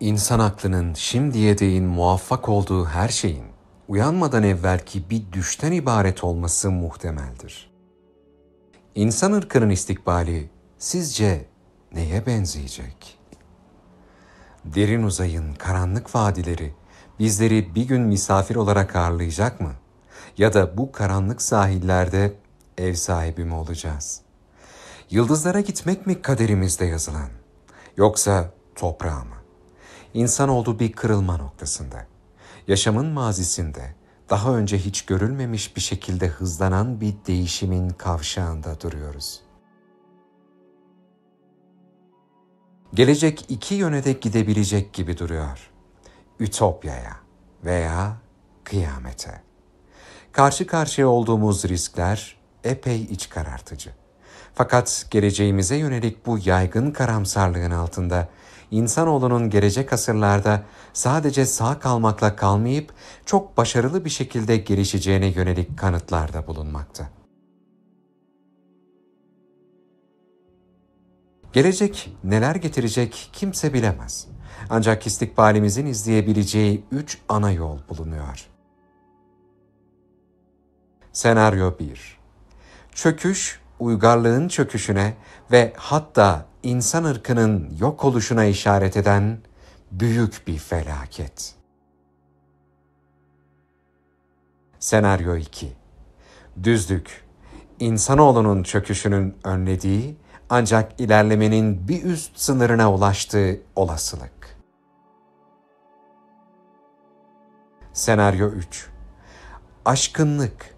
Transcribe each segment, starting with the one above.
İnsan aklının şimdiye değin muvaffak olduğu her şeyin uyanmadan evvelki bir düşten ibaret olması muhtemeldir. İnsan ırkının istikbali sizce neye benzeyecek? Derin uzayın karanlık vadileri bizleri bir gün misafir olarak ağırlayacak mı? Ya da bu karanlık sahillerde ev sahibi mi olacağız? Yıldızlara gitmek mi kaderimizde yazılan? Yoksa toprağa mı? olduğu bir kırılma noktasında. Yaşamın mazisinde daha önce hiç görülmemiş bir şekilde hızlanan bir değişimin kavşağında duruyoruz. Gelecek iki yöne de gidebilecek gibi duruyor. Ütopyaya veya kıyamete. Karşı karşıya olduğumuz riskler epey iç karartıcı. Fakat geleceğimize yönelik bu yaygın karamsarlığın altında insanoğlunun gelecek asırlarda sadece sağ kalmakla kalmayıp çok başarılı bir şekilde gelişeceğine yönelik kanıtlarda bulunmakta. Gelecek neler getirecek kimse bilemez. Ancak istikbalimizin izleyebileceği üç ana yol bulunuyor. Senaryo 1 Çöküş, uygarlığın çöküşüne ve hatta insan ırkının yok oluşuna işaret eden büyük bir felaket. Senaryo 2 Düzlük, insanoğlunun çöküşünün önlediği ancak ilerlemenin bir üst sınırına ulaştığı olasılık. Senaryo 3 Aşkınlık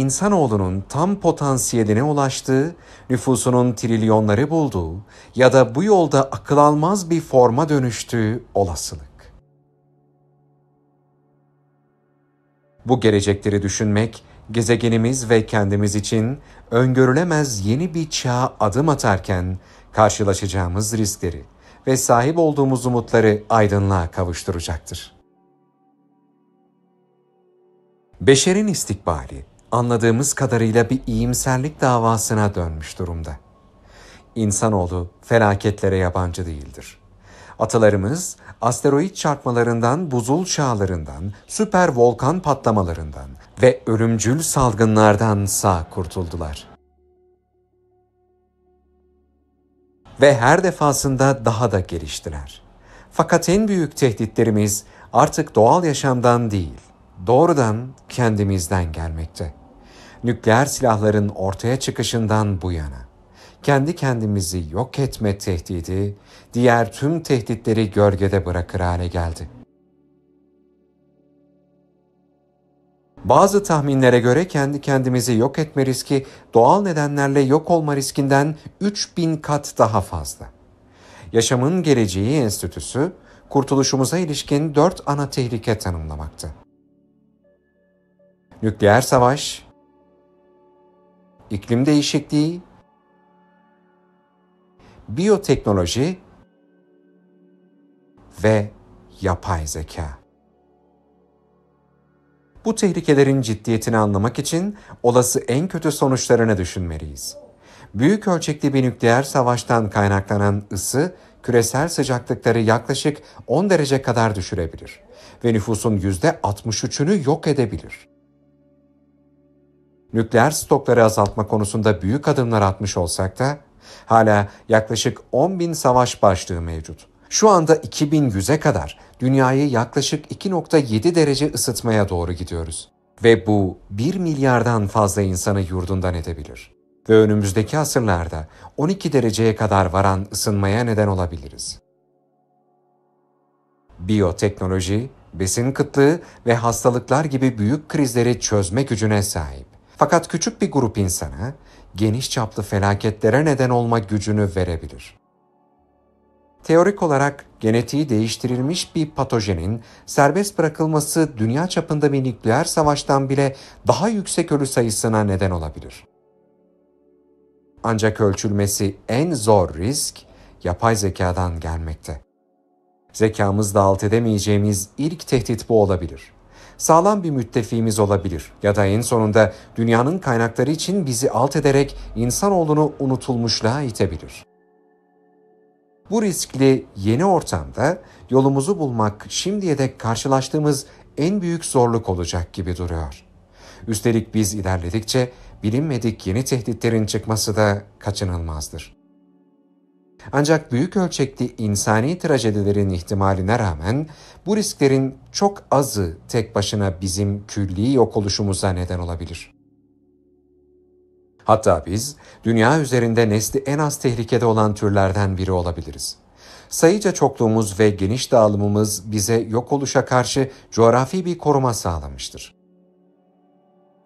insanoğlunun tam potansiyeline ulaştığı, nüfusunun trilyonları bulduğu ya da bu yolda akıl almaz bir forma dönüştüğü olasılık. Bu gelecekleri düşünmek, gezegenimiz ve kendimiz için öngörülemez yeni bir çağa adım atarken karşılaşacağımız riskleri ve sahip olduğumuz umutları aydınlığa kavuşturacaktır. Beşerin istikbali anladığımız kadarıyla bir iyimserlik davasına dönmüş durumda. İnsanoğlu felaketlere yabancı değildir. Atalarımız asteroid çarpmalarından, buzul çağlarından, süper volkan patlamalarından ve ölümcül salgınlardan sağ kurtuldular. Ve her defasında daha da geliştiler. Fakat en büyük tehditlerimiz artık doğal yaşamdan değil, doğrudan kendimizden gelmekte. Nükleer silahların ortaya çıkışından bu yana kendi kendimizi yok etme tehdidi diğer tüm tehditleri gölgede bırakır hale geldi. Bazı tahminlere göre kendi kendimizi yok etme riski doğal nedenlerle yok olma riskinden 3000 kat daha fazla. Yaşamın Geleceği Enstitüsü, kurtuluşumuza ilişkin dört ana tehlike tanımlamakta nükleer savaş, iklim değişikliği, biyoteknoloji ve yapay zeka. Bu tehlikelerin ciddiyetini anlamak için olası en kötü sonuçlarını düşünmeliyiz. Büyük ölçekli bir nükleer savaştan kaynaklanan ısı küresel sıcaklıkları yaklaşık 10 derece kadar düşürebilir ve nüfusun %63'ünü yok edebilir nükleer stokları azaltma konusunda büyük adımlar atmış olsak da hala yaklaşık 10 bin savaş başlığı mevcut. Şu anda 2100'e kadar dünyayı yaklaşık 2.7 derece ısıtmaya doğru gidiyoruz. Ve bu 1 milyardan fazla insanı yurdundan edebilir. Ve önümüzdeki asırlarda 12 dereceye kadar varan ısınmaya neden olabiliriz. Biyoteknoloji, besin kıtlığı ve hastalıklar gibi büyük krizleri çözme gücüne sahip. Fakat küçük bir grup insana geniş çaplı felaketlere neden olma gücünü verebilir. Teorik olarak genetiği değiştirilmiş bir patojenin serbest bırakılması dünya çapında bir nükleer savaştan bile daha yüksek ölü sayısına neden olabilir. Ancak ölçülmesi en zor risk yapay zekadan gelmekte. Zekamızda alt edemeyeceğimiz ilk tehdit bu olabilir.'' sağlam bir müttefiğimiz olabilir ya da en sonunda dünyanın kaynakları için bizi alt ederek insanoğlunu unutulmuşluğa itebilir. Bu riskli yeni ortamda yolumuzu bulmak şimdiye dek karşılaştığımız en büyük zorluk olacak gibi duruyor. Üstelik biz ilerledikçe bilinmedik yeni tehditlerin çıkması da kaçınılmazdır. Ancak büyük ölçekli insani trajedilerin ihtimaline rağmen bu risklerin çok azı tek başına bizim külli yok oluşumuza neden olabilir. Hatta biz dünya üzerinde nesli en az tehlikede olan türlerden biri olabiliriz. Sayıca çokluğumuz ve geniş dağılımımız bize yok oluşa karşı coğrafi bir koruma sağlamıştır.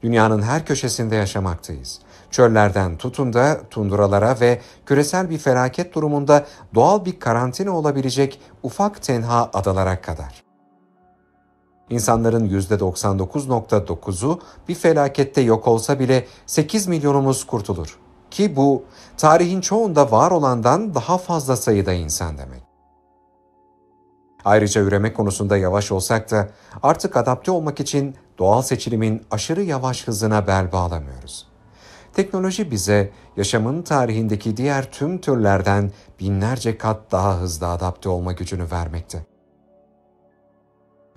Dünyanın her köşesinde yaşamaktayız. Çöllerden tutun da tunduralara ve küresel bir felaket durumunda doğal bir karantina olabilecek ufak tenha adalara kadar. İnsanların %99.9'u bir felakette yok olsa bile 8 milyonumuz kurtulur. Ki bu tarihin çoğunda var olandan daha fazla sayıda insan demek. Ayrıca üreme konusunda yavaş olsak da artık adapte olmak için doğal seçilimin aşırı yavaş hızına bel bağlamıyoruz. Teknoloji bize yaşamın tarihindeki diğer tüm türlerden binlerce kat daha hızlı adapte olma gücünü vermekte.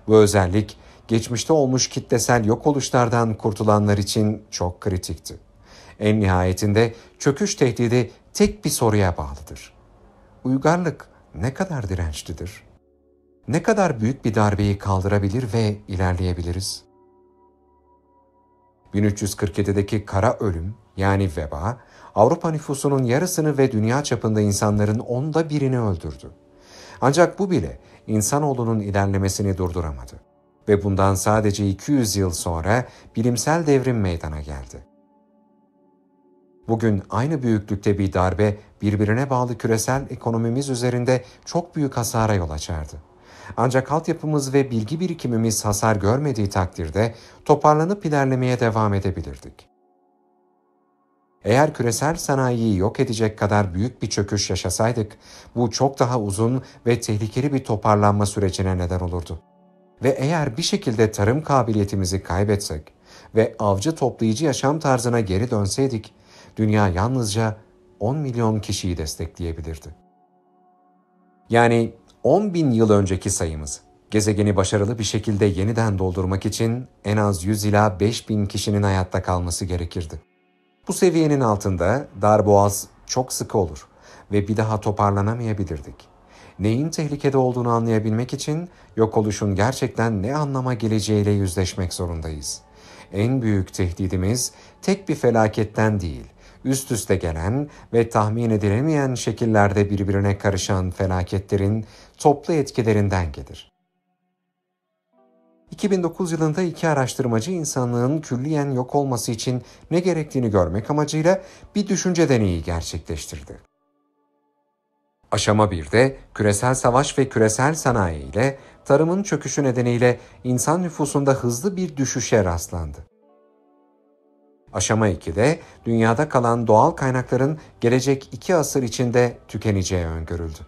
Bu özellik geçmişte olmuş kitlesel yok oluşlardan kurtulanlar için çok kritikti. En nihayetinde çöküş tehdidi tek bir soruya bağlıdır. Uygarlık ne kadar dirençlidir? Ne kadar büyük bir darbeyi kaldırabilir ve ilerleyebiliriz? 1347'deki kara ölüm yani veba, Avrupa nüfusunun yarısını ve dünya çapında insanların onda birini öldürdü. Ancak bu bile insanoğlunun ilerlemesini durduramadı. Ve bundan sadece 200 yıl sonra bilimsel devrim meydana geldi. Bugün aynı büyüklükte bir darbe birbirine bağlı küresel ekonomimiz üzerinde çok büyük hasara yol açardı. Ancak altyapımız ve bilgi birikimimiz hasar görmediği takdirde toparlanıp ilerlemeye devam edebilirdik. Eğer küresel sanayiyi yok edecek kadar büyük bir çöküş yaşasaydık, bu çok daha uzun ve tehlikeli bir toparlanma sürecine neden olurdu. Ve eğer bir şekilde tarım kabiliyetimizi kaybetsek ve avcı toplayıcı yaşam tarzına geri dönseydik, dünya yalnızca 10 milyon kişiyi destekleyebilirdi. Yani 10 bin yıl önceki sayımız. Gezegeni başarılı bir şekilde yeniden doldurmak için en az 100 ila 5 bin kişinin hayatta kalması gerekirdi. Bu seviyenin altında dar boğaz çok sıkı olur ve bir daha toparlanamayabilirdik. Neyin tehlikede olduğunu anlayabilmek için yok oluşun gerçekten ne anlama geleceğiyle yüzleşmek zorundayız. En büyük tehdidimiz tek bir felaketten değil, üst üste gelen ve tahmin edilemeyen şekillerde birbirine karışan felaketlerin toplu etkilerinden gelir. 2009 yılında iki araştırmacı insanlığın külliyen yok olması için ne gerektiğini görmek amacıyla bir düşünce deneyi gerçekleştirdi. Aşama 1'de küresel savaş ve küresel sanayi ile tarımın çöküşü nedeniyle insan nüfusunda hızlı bir düşüşe rastlandı. Aşama 2'de dünyada kalan doğal kaynakların gelecek iki asır içinde tükeneceği öngörüldü.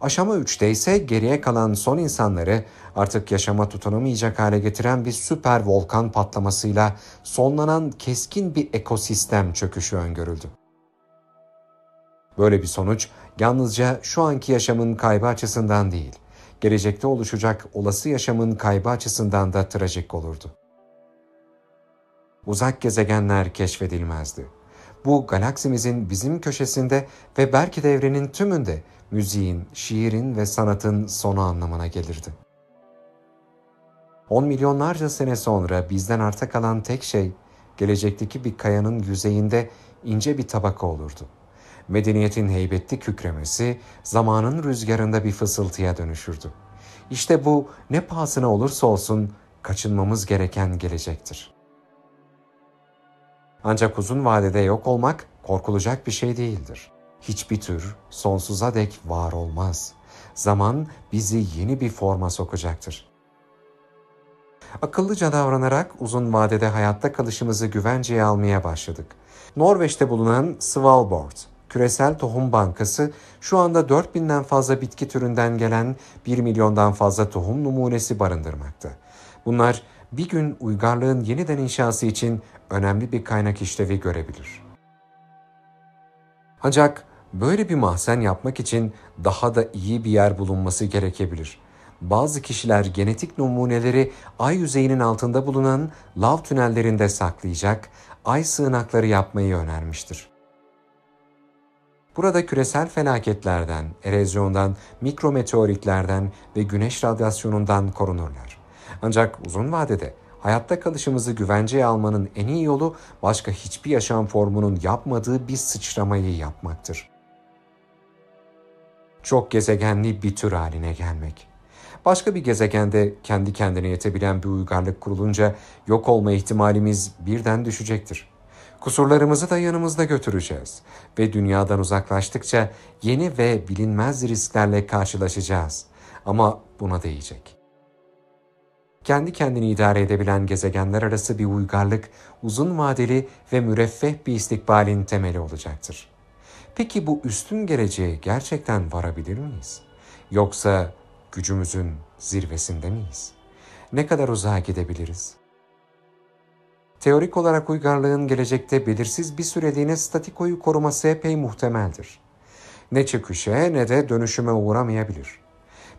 Aşama 3'te ise geriye kalan son insanları artık yaşama tutunamayacak hale getiren bir süper volkan patlamasıyla sonlanan keskin bir ekosistem çöküşü öngörüldü. Böyle bir sonuç yalnızca şu anki yaşamın kaybı açısından değil, gelecekte oluşacak olası yaşamın kaybı açısından da trajik olurdu. Uzak gezegenler keşfedilmezdi. Bu galaksimizin bizim köşesinde ve belki de evrenin tümünde müziğin, şiirin ve sanatın sonu anlamına gelirdi. On milyonlarca sene sonra bizden arta kalan tek şey gelecekteki bir kayanın yüzeyinde ince bir tabaka olurdu. Medeniyetin heybetli kükremesi zamanın rüzgarında bir fısıltıya dönüşürdü. İşte bu ne pahasına olursa olsun kaçınmamız gereken gelecektir. Ancak uzun vadede yok olmak korkulacak bir şey değildir hiçbir tür sonsuza dek var olmaz. Zaman bizi yeni bir forma sokacaktır. Akıllıca davranarak uzun vadede hayatta kalışımızı güvenceye almaya başladık. Norveç'te bulunan Svalbard Küresel Tohum Bankası şu anda 4000'den fazla bitki türünden gelen 1 milyondan fazla tohum numunesi barındırmakta. Bunlar bir gün uygarlığın yeniden inşası için önemli bir kaynak işlevi görebilir. Ancak Böyle bir mahzen yapmak için daha da iyi bir yer bulunması gerekebilir. Bazı kişiler genetik numuneleri ay yüzeyinin altında bulunan lav tünellerinde saklayacak ay sığınakları yapmayı önermiştir. Burada küresel felaketlerden, erozyondan, mikrometeoritlerden ve güneş radyasyonundan korunurlar. Ancak uzun vadede hayatta kalışımızı güvenceye almanın en iyi yolu başka hiçbir yaşam formunun yapmadığı bir sıçramayı yapmaktır çok gezegenli bir tür haline gelmek. Başka bir gezegende kendi kendine yetebilen bir uygarlık kurulunca yok olma ihtimalimiz birden düşecektir. Kusurlarımızı da yanımızda götüreceğiz ve dünyadan uzaklaştıkça yeni ve bilinmez risklerle karşılaşacağız. Ama buna değecek. Kendi kendini idare edebilen gezegenler arası bir uygarlık uzun vadeli ve müreffeh bir istikbalin temeli olacaktır. Peki bu üstün geleceğe gerçekten varabilir miyiz? Yoksa gücümüzün zirvesinde miyiz? Ne kadar uzağa gidebiliriz? Teorik olarak uygarlığın gelecekte belirsiz bir süreliğine statikoyu koruması epey muhtemeldir. Ne çıkışa ne de dönüşüme uğramayabilir.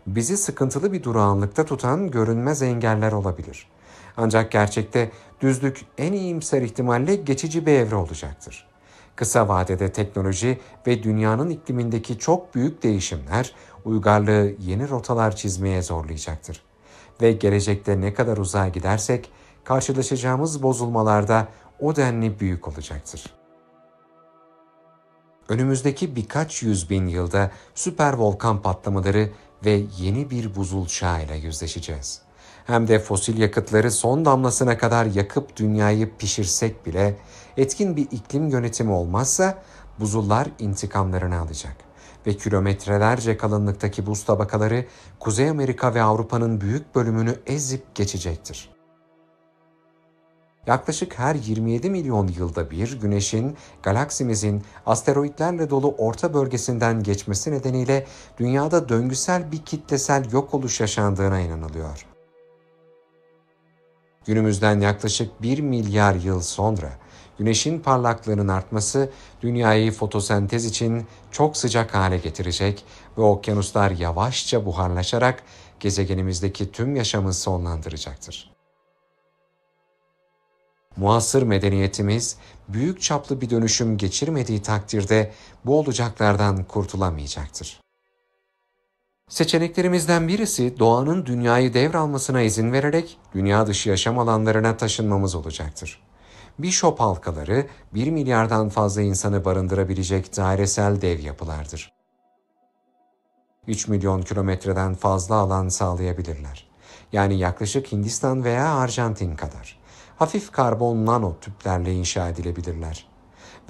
Bizi sıkıntılı bir durağanlıkta tutan görünmez engeller olabilir. Ancak gerçekte düzlük en iyimser ihtimalle geçici bir evre olacaktır. Kısa vadede teknoloji ve dünyanın iklimindeki çok büyük değişimler uygarlığı yeni rotalar çizmeye zorlayacaktır. Ve gelecekte ne kadar uzağa gidersek karşılaşacağımız bozulmalarda o denli büyük olacaktır. Önümüzdeki birkaç yüz bin yılda süper volkan patlamaları ve yeni bir buzul çağıyla yüzleşeceğiz.'' hem de fosil yakıtları son damlasına kadar yakıp dünyayı pişirsek bile etkin bir iklim yönetimi olmazsa buzullar intikamlarını alacak ve kilometrelerce kalınlıktaki buz tabakaları Kuzey Amerika ve Avrupa'nın büyük bölümünü ezip geçecektir. Yaklaşık her 27 milyon yılda bir güneşin galaksimizin asteroitlerle dolu orta bölgesinden geçmesi nedeniyle dünyada döngüsel bir kitlesel yok oluş yaşandığına inanılıyor. Günümüzden yaklaşık 1 milyar yıl sonra güneşin parlaklığının artması dünyayı fotosentez için çok sıcak hale getirecek ve okyanuslar yavaşça buharlaşarak gezegenimizdeki tüm yaşamı sonlandıracaktır. Muasır medeniyetimiz büyük çaplı bir dönüşüm geçirmediği takdirde bu olacaklardan kurtulamayacaktır. Seçeneklerimizden birisi doğanın dünyayı devralmasına izin vererek dünya dışı yaşam alanlarına taşınmamız olacaktır. Bishop halkaları 1 milyardan fazla insanı barındırabilecek dairesel dev yapılardır. 3 milyon kilometreden fazla alan sağlayabilirler. Yani yaklaşık Hindistan veya Arjantin kadar. Hafif karbon nano tüplerle inşa edilebilirler.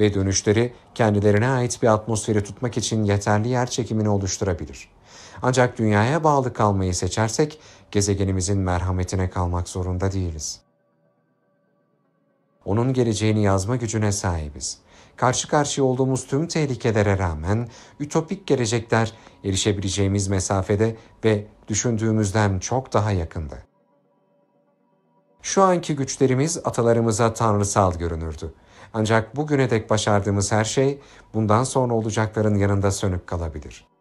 Ve dönüşleri kendilerine ait bir atmosferi tutmak için yeterli yer çekimini oluşturabilir.'' Ancak dünyaya bağlı kalmayı seçersek gezegenimizin merhametine kalmak zorunda değiliz. Onun geleceğini yazma gücüne sahibiz. Karşı karşıya olduğumuz tüm tehlikelere rağmen ütopik gelecekler erişebileceğimiz mesafede ve düşündüğümüzden çok daha yakında. Şu anki güçlerimiz atalarımıza tanrısal görünürdü. Ancak bugüne dek başardığımız her şey bundan sonra olacakların yanında sönük kalabilir.''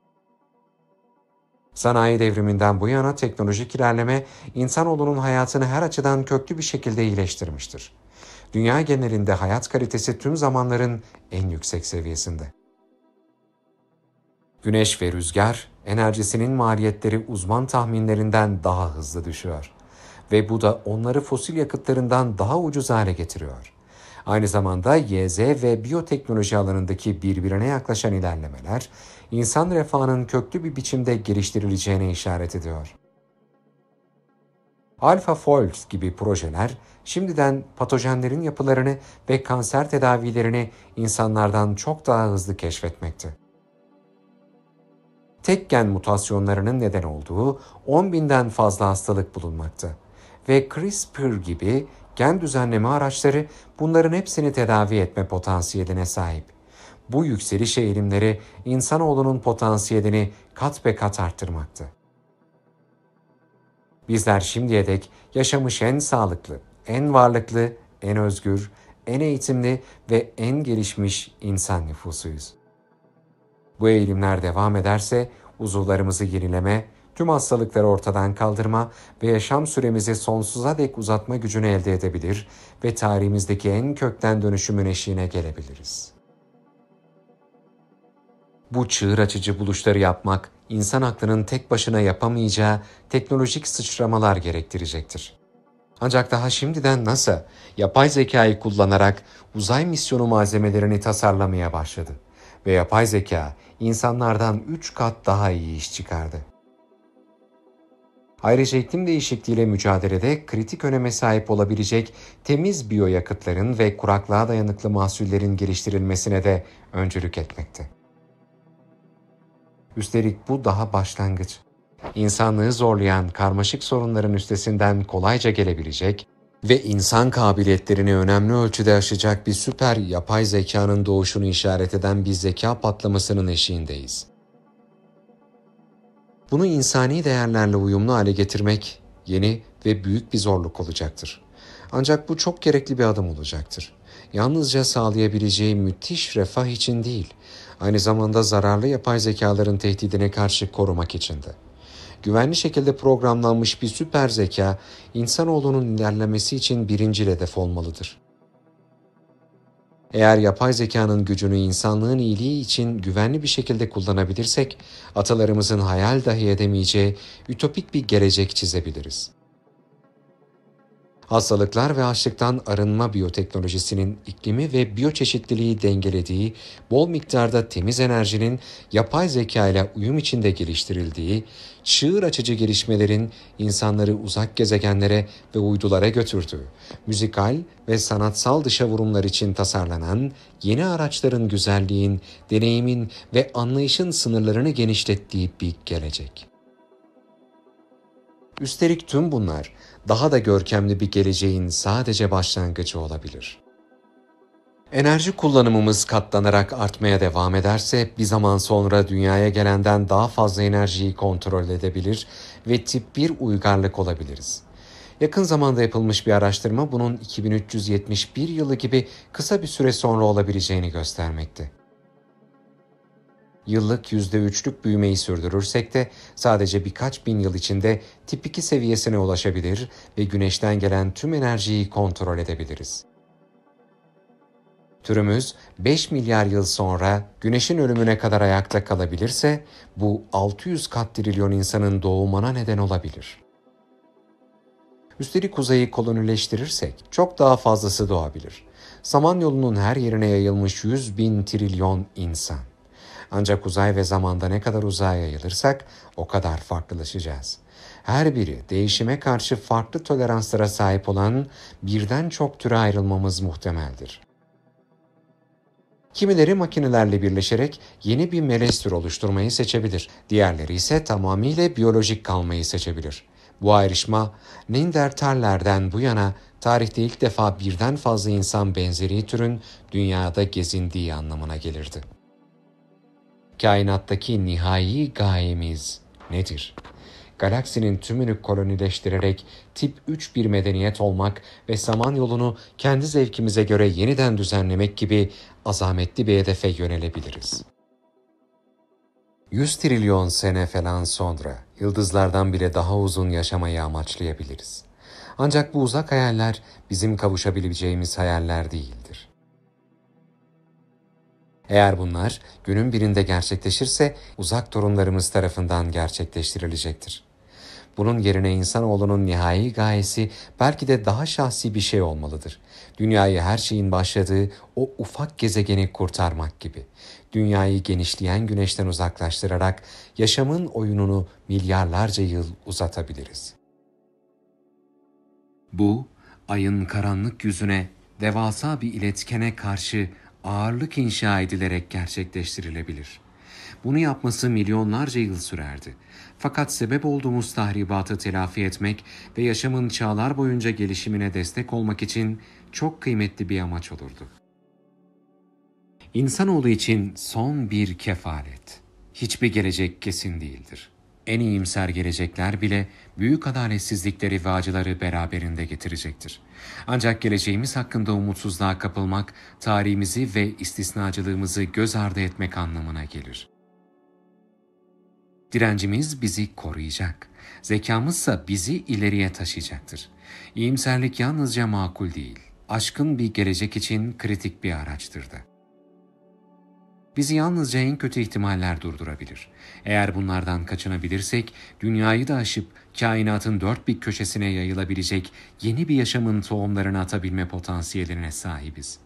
Sanayi devriminden bu yana teknolojik ilerleme insanoğlunun hayatını her açıdan köklü bir şekilde iyileştirmiştir. Dünya genelinde hayat kalitesi tüm zamanların en yüksek seviyesinde. Güneş ve rüzgar enerjisinin maliyetleri uzman tahminlerinden daha hızlı düşüyor ve bu da onları fosil yakıtlarından daha ucuz hale getiriyor. Aynı zamanda YZ ve biyoteknoloji alanındaki birbirine yaklaşan ilerlemeler insan refahının köklü bir biçimde geliştirileceğine işaret ediyor. Alfa Fold gibi projeler şimdiden patojenlerin yapılarını ve kanser tedavilerini insanlardan çok daha hızlı keşfetmekte. Tek gen mutasyonlarının neden olduğu 10 binden fazla hastalık bulunmakta ve CRISPR gibi gen düzenleme araçları bunların hepsini tedavi etme potansiyeline sahip bu yükseliş eğilimleri insanoğlunun potansiyelini kat be kat arttırmaktı. Bizler şimdiye dek yaşamış en sağlıklı, en varlıklı, en özgür, en eğitimli ve en gelişmiş insan nüfusuyuz. Bu eğilimler devam ederse uzuvlarımızı yenileme, tüm hastalıkları ortadan kaldırma ve yaşam süremizi sonsuza dek uzatma gücünü elde edebilir ve tarihimizdeki en kökten dönüşümün eşiğine gelebiliriz.'' Bu çığır açıcı buluşları yapmak insan aklının tek başına yapamayacağı teknolojik sıçramalar gerektirecektir. Ancak daha şimdiden NASA yapay zekayı kullanarak uzay misyonu malzemelerini tasarlamaya başladı ve yapay zeka insanlardan 3 kat daha iyi iş çıkardı. Ayrıca iklim değişikliğiyle mücadelede kritik öneme sahip olabilecek temiz biyoyakıtların ve kuraklığa dayanıklı mahsullerin geliştirilmesine de öncülük etmekte. Üstelik bu daha başlangıç. İnsanlığı zorlayan karmaşık sorunların üstesinden kolayca gelebilecek ve insan kabiliyetlerini önemli ölçüde aşacak bir süper yapay zekanın doğuşunu işaret eden bir zeka patlamasının eşiğindeyiz. Bunu insani değerlerle uyumlu hale getirmek yeni ve büyük bir zorluk olacaktır. Ancak bu çok gerekli bir adım olacaktır. Yalnızca sağlayabileceği müthiş refah için değil, aynı zamanda zararlı yapay zekaların tehdidine karşı korumak içindi. Güvenli şekilde programlanmış bir süper zeka, insanoğlunun ilerlemesi için birinci hedef olmalıdır. Eğer yapay zekanın gücünü insanlığın iyiliği için güvenli bir şekilde kullanabilirsek, atalarımızın hayal dahi edemeyeceği ütopik bir gelecek çizebiliriz hastalıklar ve açlıktan arınma biyoteknolojisinin iklimi ve biyoçeşitliliği dengelediği, bol miktarda temiz enerjinin yapay zeka ile uyum içinde geliştirildiği, çığır açıcı gelişmelerin insanları uzak gezegenlere ve uydulara götürdüğü, müzikal ve sanatsal dışa vurumlar için tasarlanan yeni araçların güzelliğin, deneyimin ve anlayışın sınırlarını genişlettiği bir gelecek. Üstelik tüm bunlar daha da görkemli bir geleceğin sadece başlangıcı olabilir. Enerji kullanımımız katlanarak artmaya devam ederse bir zaman sonra dünyaya gelenden daha fazla enerjiyi kontrol edebilir ve tip 1 uygarlık olabiliriz. Yakın zamanda yapılmış bir araştırma bunun 2371 yılı gibi kısa bir süre sonra olabileceğini göstermekte yıllık %3'lük büyümeyi sürdürürsek de sadece birkaç bin yıl içinde tip 2 seviyesine ulaşabilir ve güneşten gelen tüm enerjiyi kontrol edebiliriz. Türümüz 5 milyar yıl sonra güneşin ölümüne kadar ayakta kalabilirse bu 600 kat trilyon insanın doğumuna neden olabilir. Üstelik kuzeyi kolonileştirirsek çok daha fazlası doğabilir. Samanyolu'nun her yerine yayılmış 100 bin trilyon insan. Ancak uzay ve zamanda ne kadar uzağa yayılırsak o kadar farklılaşacağız. Her biri değişime karşı farklı toleranslara sahip olan birden çok türe ayrılmamız muhtemeldir. Kimileri makinelerle birleşerek yeni bir melez tür oluşturmayı seçebilir. Diğerleri ise tamamıyla biyolojik kalmayı seçebilir. Bu ayrışma Neandertallerden bu yana tarihte ilk defa birden fazla insan benzeri türün dünyada gezindiği anlamına gelirdi. Kainattaki nihai gayemiz nedir? Galaksinin tümünü kolonileştirerek tip 3 bir medeniyet olmak ve zaman yolunu kendi zevkimize göre yeniden düzenlemek gibi azametli bir hedefe yönelebiliriz. 100 trilyon sene falan sonra yıldızlardan bile daha uzun yaşamayı amaçlayabiliriz. Ancak bu uzak hayaller bizim kavuşabileceğimiz hayaller değildir. Eğer bunlar günün birinde gerçekleşirse uzak torunlarımız tarafından gerçekleştirilecektir. Bunun yerine insanoğlunun nihai gayesi belki de daha şahsi bir şey olmalıdır. Dünyayı her şeyin başladığı o ufak gezegeni kurtarmak gibi. Dünyayı genişleyen güneşten uzaklaştırarak yaşamın oyununu milyarlarca yıl uzatabiliriz. Bu, ayın karanlık yüzüne devasa bir iletkene karşı ağırlık inşa edilerek gerçekleştirilebilir. Bunu yapması milyonlarca yıl sürerdi. Fakat sebep olduğumuz tahribatı telafi etmek ve yaşamın çağlar boyunca gelişimine destek olmak için çok kıymetli bir amaç olurdu. İnsanoğlu için son bir kefaret. Hiçbir gelecek kesin değildir.'' en iyimser gelecekler bile büyük adaletsizlikleri ve acıları beraberinde getirecektir. Ancak geleceğimiz hakkında umutsuzluğa kapılmak, tarihimizi ve istisnacılığımızı göz ardı etmek anlamına gelir. Direncimiz bizi koruyacak, zekamızsa bizi ileriye taşıyacaktır. İyimserlik yalnızca makul değil, aşkın bir gelecek için kritik bir araçtır da. Bizi yalnızca en kötü ihtimaller durdurabilir. Eğer bunlardan kaçınabilirsek dünyayı da aşıp kainatın dört bir köşesine yayılabilecek yeni bir yaşamın tohumlarını atabilme potansiyeline sahibiz.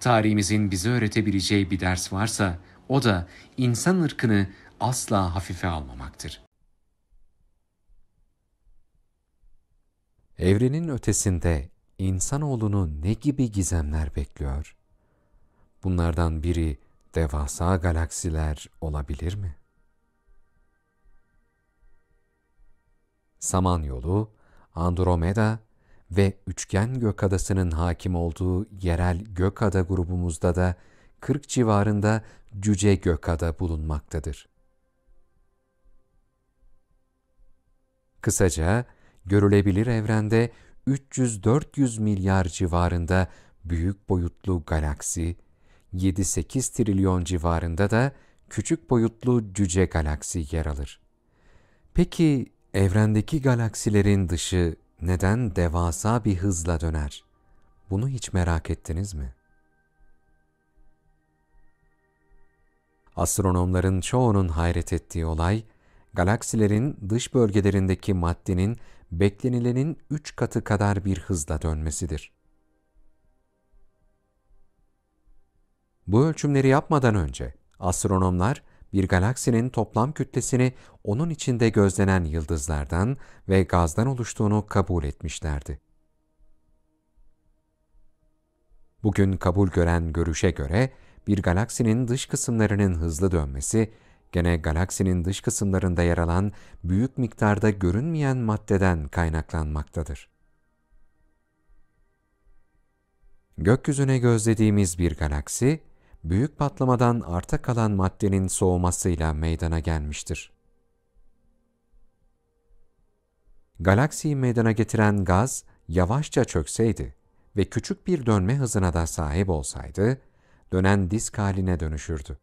Tarihimizin bize öğretebileceği bir ders varsa o da insan ırkını asla hafife almamaktır. Evrenin ötesinde insanoğlunu ne gibi gizemler bekliyor? Bunlardan biri devasa galaksiler olabilir mi? Samanyolu, Andromeda ve üçgen gökadasının hakim olduğu yerel gökada grubumuzda da 40 civarında cüce gökada bulunmaktadır. Kısaca görülebilir evrende 300-400 milyar civarında büyük boyutlu galaksi, 7-8 trilyon civarında da küçük boyutlu cüce galaksi yer alır. Peki evrendeki galaksilerin dışı neden devasa bir hızla döner? Bunu hiç merak ettiniz mi? Astronomların çoğunun hayret ettiği olay, galaksilerin dış bölgelerindeki maddenin beklenilenin 3 katı kadar bir hızla dönmesidir. Bu ölçümleri yapmadan önce astronomlar bir galaksinin toplam kütlesini onun içinde gözlenen yıldızlardan ve gazdan oluştuğunu kabul etmişlerdi. Bugün kabul gören görüşe göre bir galaksinin dış kısımlarının hızlı dönmesi gene galaksinin dış kısımlarında yer alan büyük miktarda görünmeyen maddeden kaynaklanmaktadır. Gökyüzüne gözlediğimiz bir galaksi büyük patlamadan arta kalan maddenin soğumasıyla meydana gelmiştir. Galaksiyi meydana getiren gaz yavaşça çökseydi ve küçük bir dönme hızına da sahip olsaydı, dönen disk haline dönüşürdü.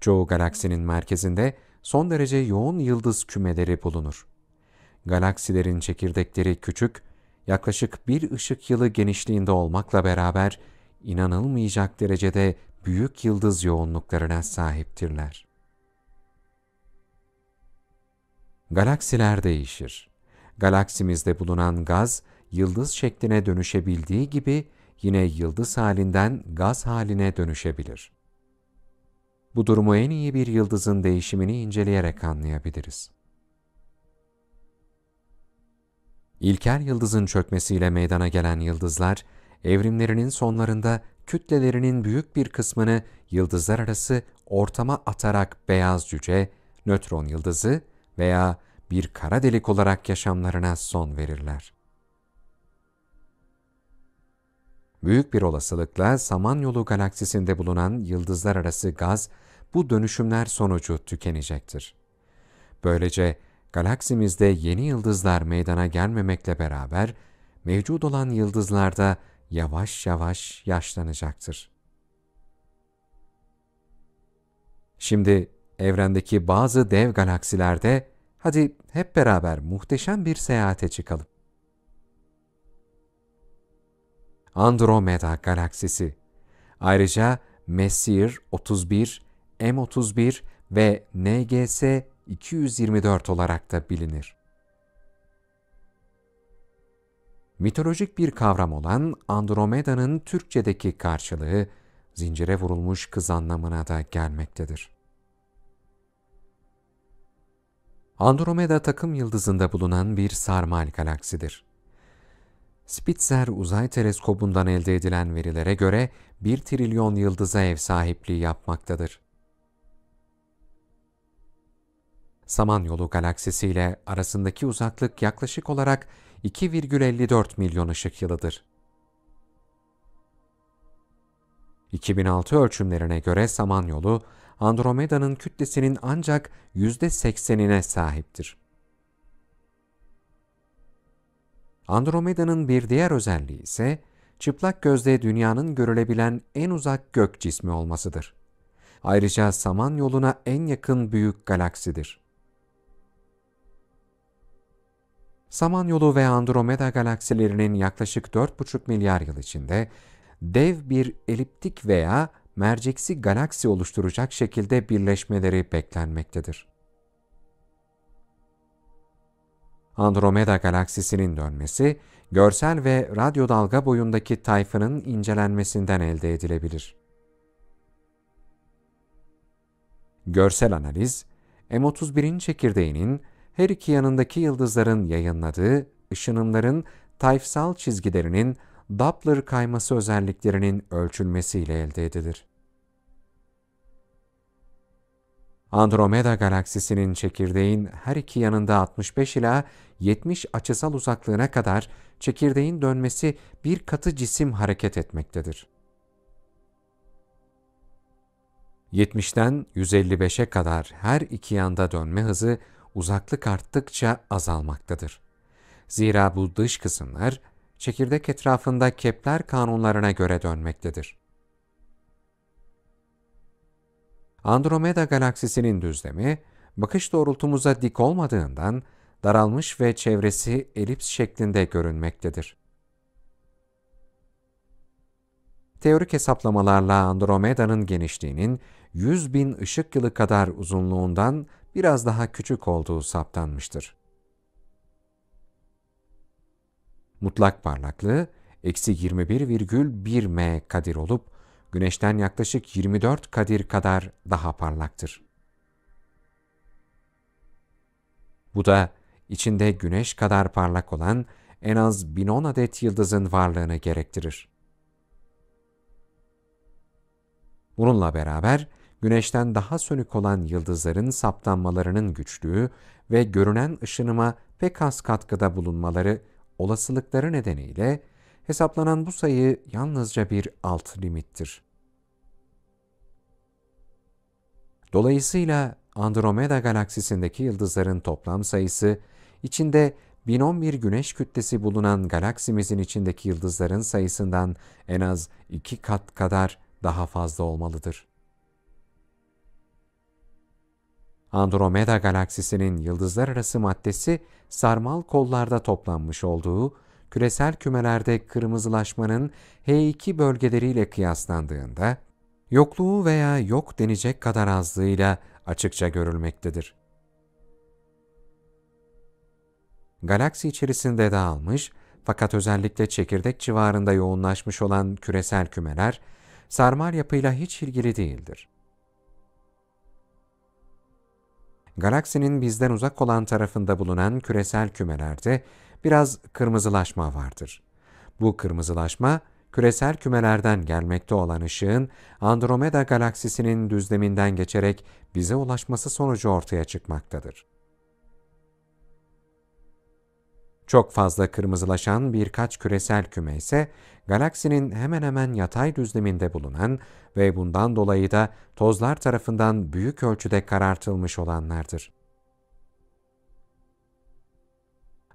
Çoğu galaksinin merkezinde son derece yoğun yıldız kümeleri bulunur. Galaksilerin çekirdekleri küçük yaklaşık bir ışık yılı genişliğinde olmakla beraber inanılmayacak derecede büyük yıldız yoğunluklarına sahiptirler. Galaksiler değişir. Galaksimizde bulunan gaz yıldız şekline dönüşebildiği gibi yine yıldız halinden gaz haline dönüşebilir. Bu durumu en iyi bir yıldızın değişimini inceleyerek anlayabiliriz. İlker yıldızın çökmesiyle meydana gelen yıldızlar, evrimlerinin sonlarında kütlelerinin büyük bir kısmını yıldızlar arası ortama atarak beyaz cüce, nötron yıldızı veya bir kara delik olarak yaşamlarına son verirler. Büyük bir olasılıkla Samanyolu galaksisinde bulunan yıldızlar arası gaz bu dönüşümler sonucu tükenecektir. Böylece galaksimizde yeni yıldızlar meydana gelmemekle beraber mevcut olan yıldızlar da yavaş yavaş yaşlanacaktır. Şimdi evrendeki bazı dev galaksilerde hadi hep beraber muhteşem bir seyahate çıkalım. Andromeda galaksisi. Ayrıca Messier 31, M31 ve NGS 224 olarak da bilinir. Mitolojik bir kavram olan Andromeda'nın Türkçedeki karşılığı zincire vurulmuş kız anlamına da gelmektedir. Andromeda takım yıldızında bulunan bir sarmal galaksidir. Spitzer Uzay Teleskobu'ndan elde edilen verilere göre 1 trilyon yıldıza ev sahipliği yapmaktadır. Samanyolu galaksisi ile arasındaki uzaklık yaklaşık olarak 2,54 milyon ışık yılıdır. 2006 ölçümlerine göre Samanyolu, Andromeda'nın kütlesinin ancak %80'ine sahiptir. Andromeda'nın bir diğer özelliği ise çıplak gözle dünyanın görülebilen en uzak gök cismi olmasıdır. Ayrıca Samanyolu'na en yakın büyük galaksidir. Samanyolu ve Andromeda galaksilerinin yaklaşık 4,5 milyar yıl içinde dev bir eliptik veya merceksi galaksi oluşturacak şekilde birleşmeleri beklenmektedir. Andromeda galaksisinin dönmesi, görsel ve radyo dalga boyundaki tayfının incelenmesinden elde edilebilir. Görsel analiz, M31'in çekirdeğinin her iki yanındaki yıldızların yayınladığı ışınımların tayfsal çizgilerinin Doppler kayması özelliklerinin ölçülmesiyle elde edilir. Andromeda galaksisinin çekirdeğin her iki yanında 65 ila 70 açısal uzaklığına kadar çekirdeğin dönmesi bir katı cisim hareket etmektedir. 70'ten 155'e kadar her iki yanda dönme hızı uzaklık arttıkça azalmaktadır. Zira bu dış kısımlar çekirdek etrafında Kepler kanunlarına göre dönmektedir. Andromeda galaksisinin düzlemi, bakış doğrultumuza dik olmadığından daralmış ve çevresi elips şeklinde görünmektedir. Teorik hesaplamalarla Andromeda'nın genişliğinin 100 bin ışık yılı kadar uzunluğundan biraz daha küçük olduğu saptanmıştır. Mutlak parlaklığı eksi 21,1 m kadir olup güneşten yaklaşık 24 kadir kadar daha parlaktır. Bu da içinde güneş kadar parlak olan en az 1010 adet yıldızın varlığını gerektirir. Bununla beraber güneşten daha sönük olan yıldızların saptanmalarının güçlüğü ve görünen ışınıma pek az katkıda bulunmaları olasılıkları nedeniyle hesaplanan bu sayı yalnızca bir alt limittir. Dolayısıyla Andromeda galaksisindeki yıldızların toplam sayısı, içinde 1011 güneş kütlesi bulunan galaksimizin içindeki yıldızların sayısından en az iki kat kadar daha fazla olmalıdır. Andromeda galaksisinin yıldızlar arası maddesi sarmal kollarda toplanmış olduğu, küresel kümelerde kırmızılaşmanın H2 bölgeleriyle kıyaslandığında, yokluğu veya yok denecek kadar azlığıyla açıkça görülmektedir. Galaksi içerisinde dağılmış fakat özellikle çekirdek civarında yoğunlaşmış olan küresel kümeler, sarmal yapıyla hiç ilgili değildir. galaksinin bizden uzak olan tarafında bulunan küresel kümelerde biraz kırmızılaşma vardır. Bu kırmızılaşma, küresel kümelerden gelmekte olan ışığın Andromeda galaksisinin düzleminden geçerek bize ulaşması sonucu ortaya çıkmaktadır. Çok fazla kırmızılaşan birkaç küresel küme ise galaksinin hemen hemen yatay düzleminde bulunan ve bundan dolayı da tozlar tarafından büyük ölçüde karartılmış olanlardır.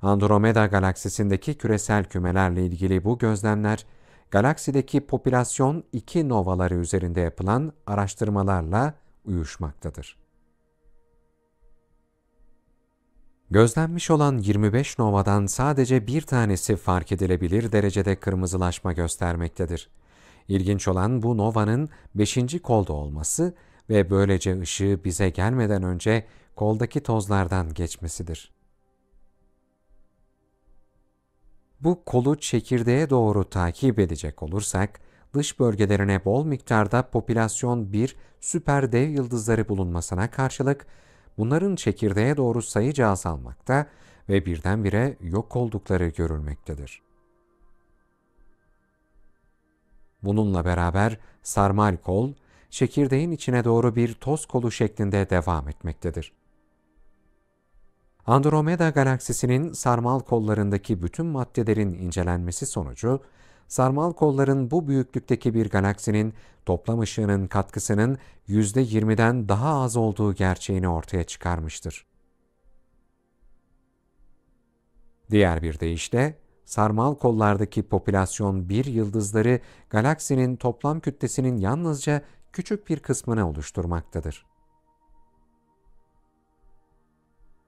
Andromeda galaksisindeki küresel kümelerle ilgili bu gözlemler, galaksideki popülasyon iki novaları üzerinde yapılan araştırmalarla uyuşmaktadır. Gözlenmiş olan 25 novadan sadece bir tanesi fark edilebilir derecede kırmızılaşma göstermektedir. İlginç olan bu novanın 5. kolda olması ve böylece ışığı bize gelmeden önce koldaki tozlardan geçmesidir. Bu kolu çekirdeğe doğru takip edecek olursak, dış bölgelerine bol miktarda popülasyon 1 süper dev yıldızları bulunmasına karşılık bunların çekirdeğe doğru sayıca azalmakta ve birdenbire yok oldukları görülmektedir. Bununla beraber sarmal kol, çekirdeğin içine doğru bir toz kolu şeklinde devam etmektedir. Andromeda galaksisinin sarmal kollarındaki bütün maddelerin incelenmesi sonucu sarmal kolların bu büyüklükteki bir galaksinin toplam ışığının katkısının %20'den daha az olduğu gerçeğini ortaya çıkarmıştır. Diğer bir deyişle, sarmal kollardaki popülasyon bir yıldızları galaksinin toplam kütlesinin yalnızca küçük bir kısmını oluşturmaktadır.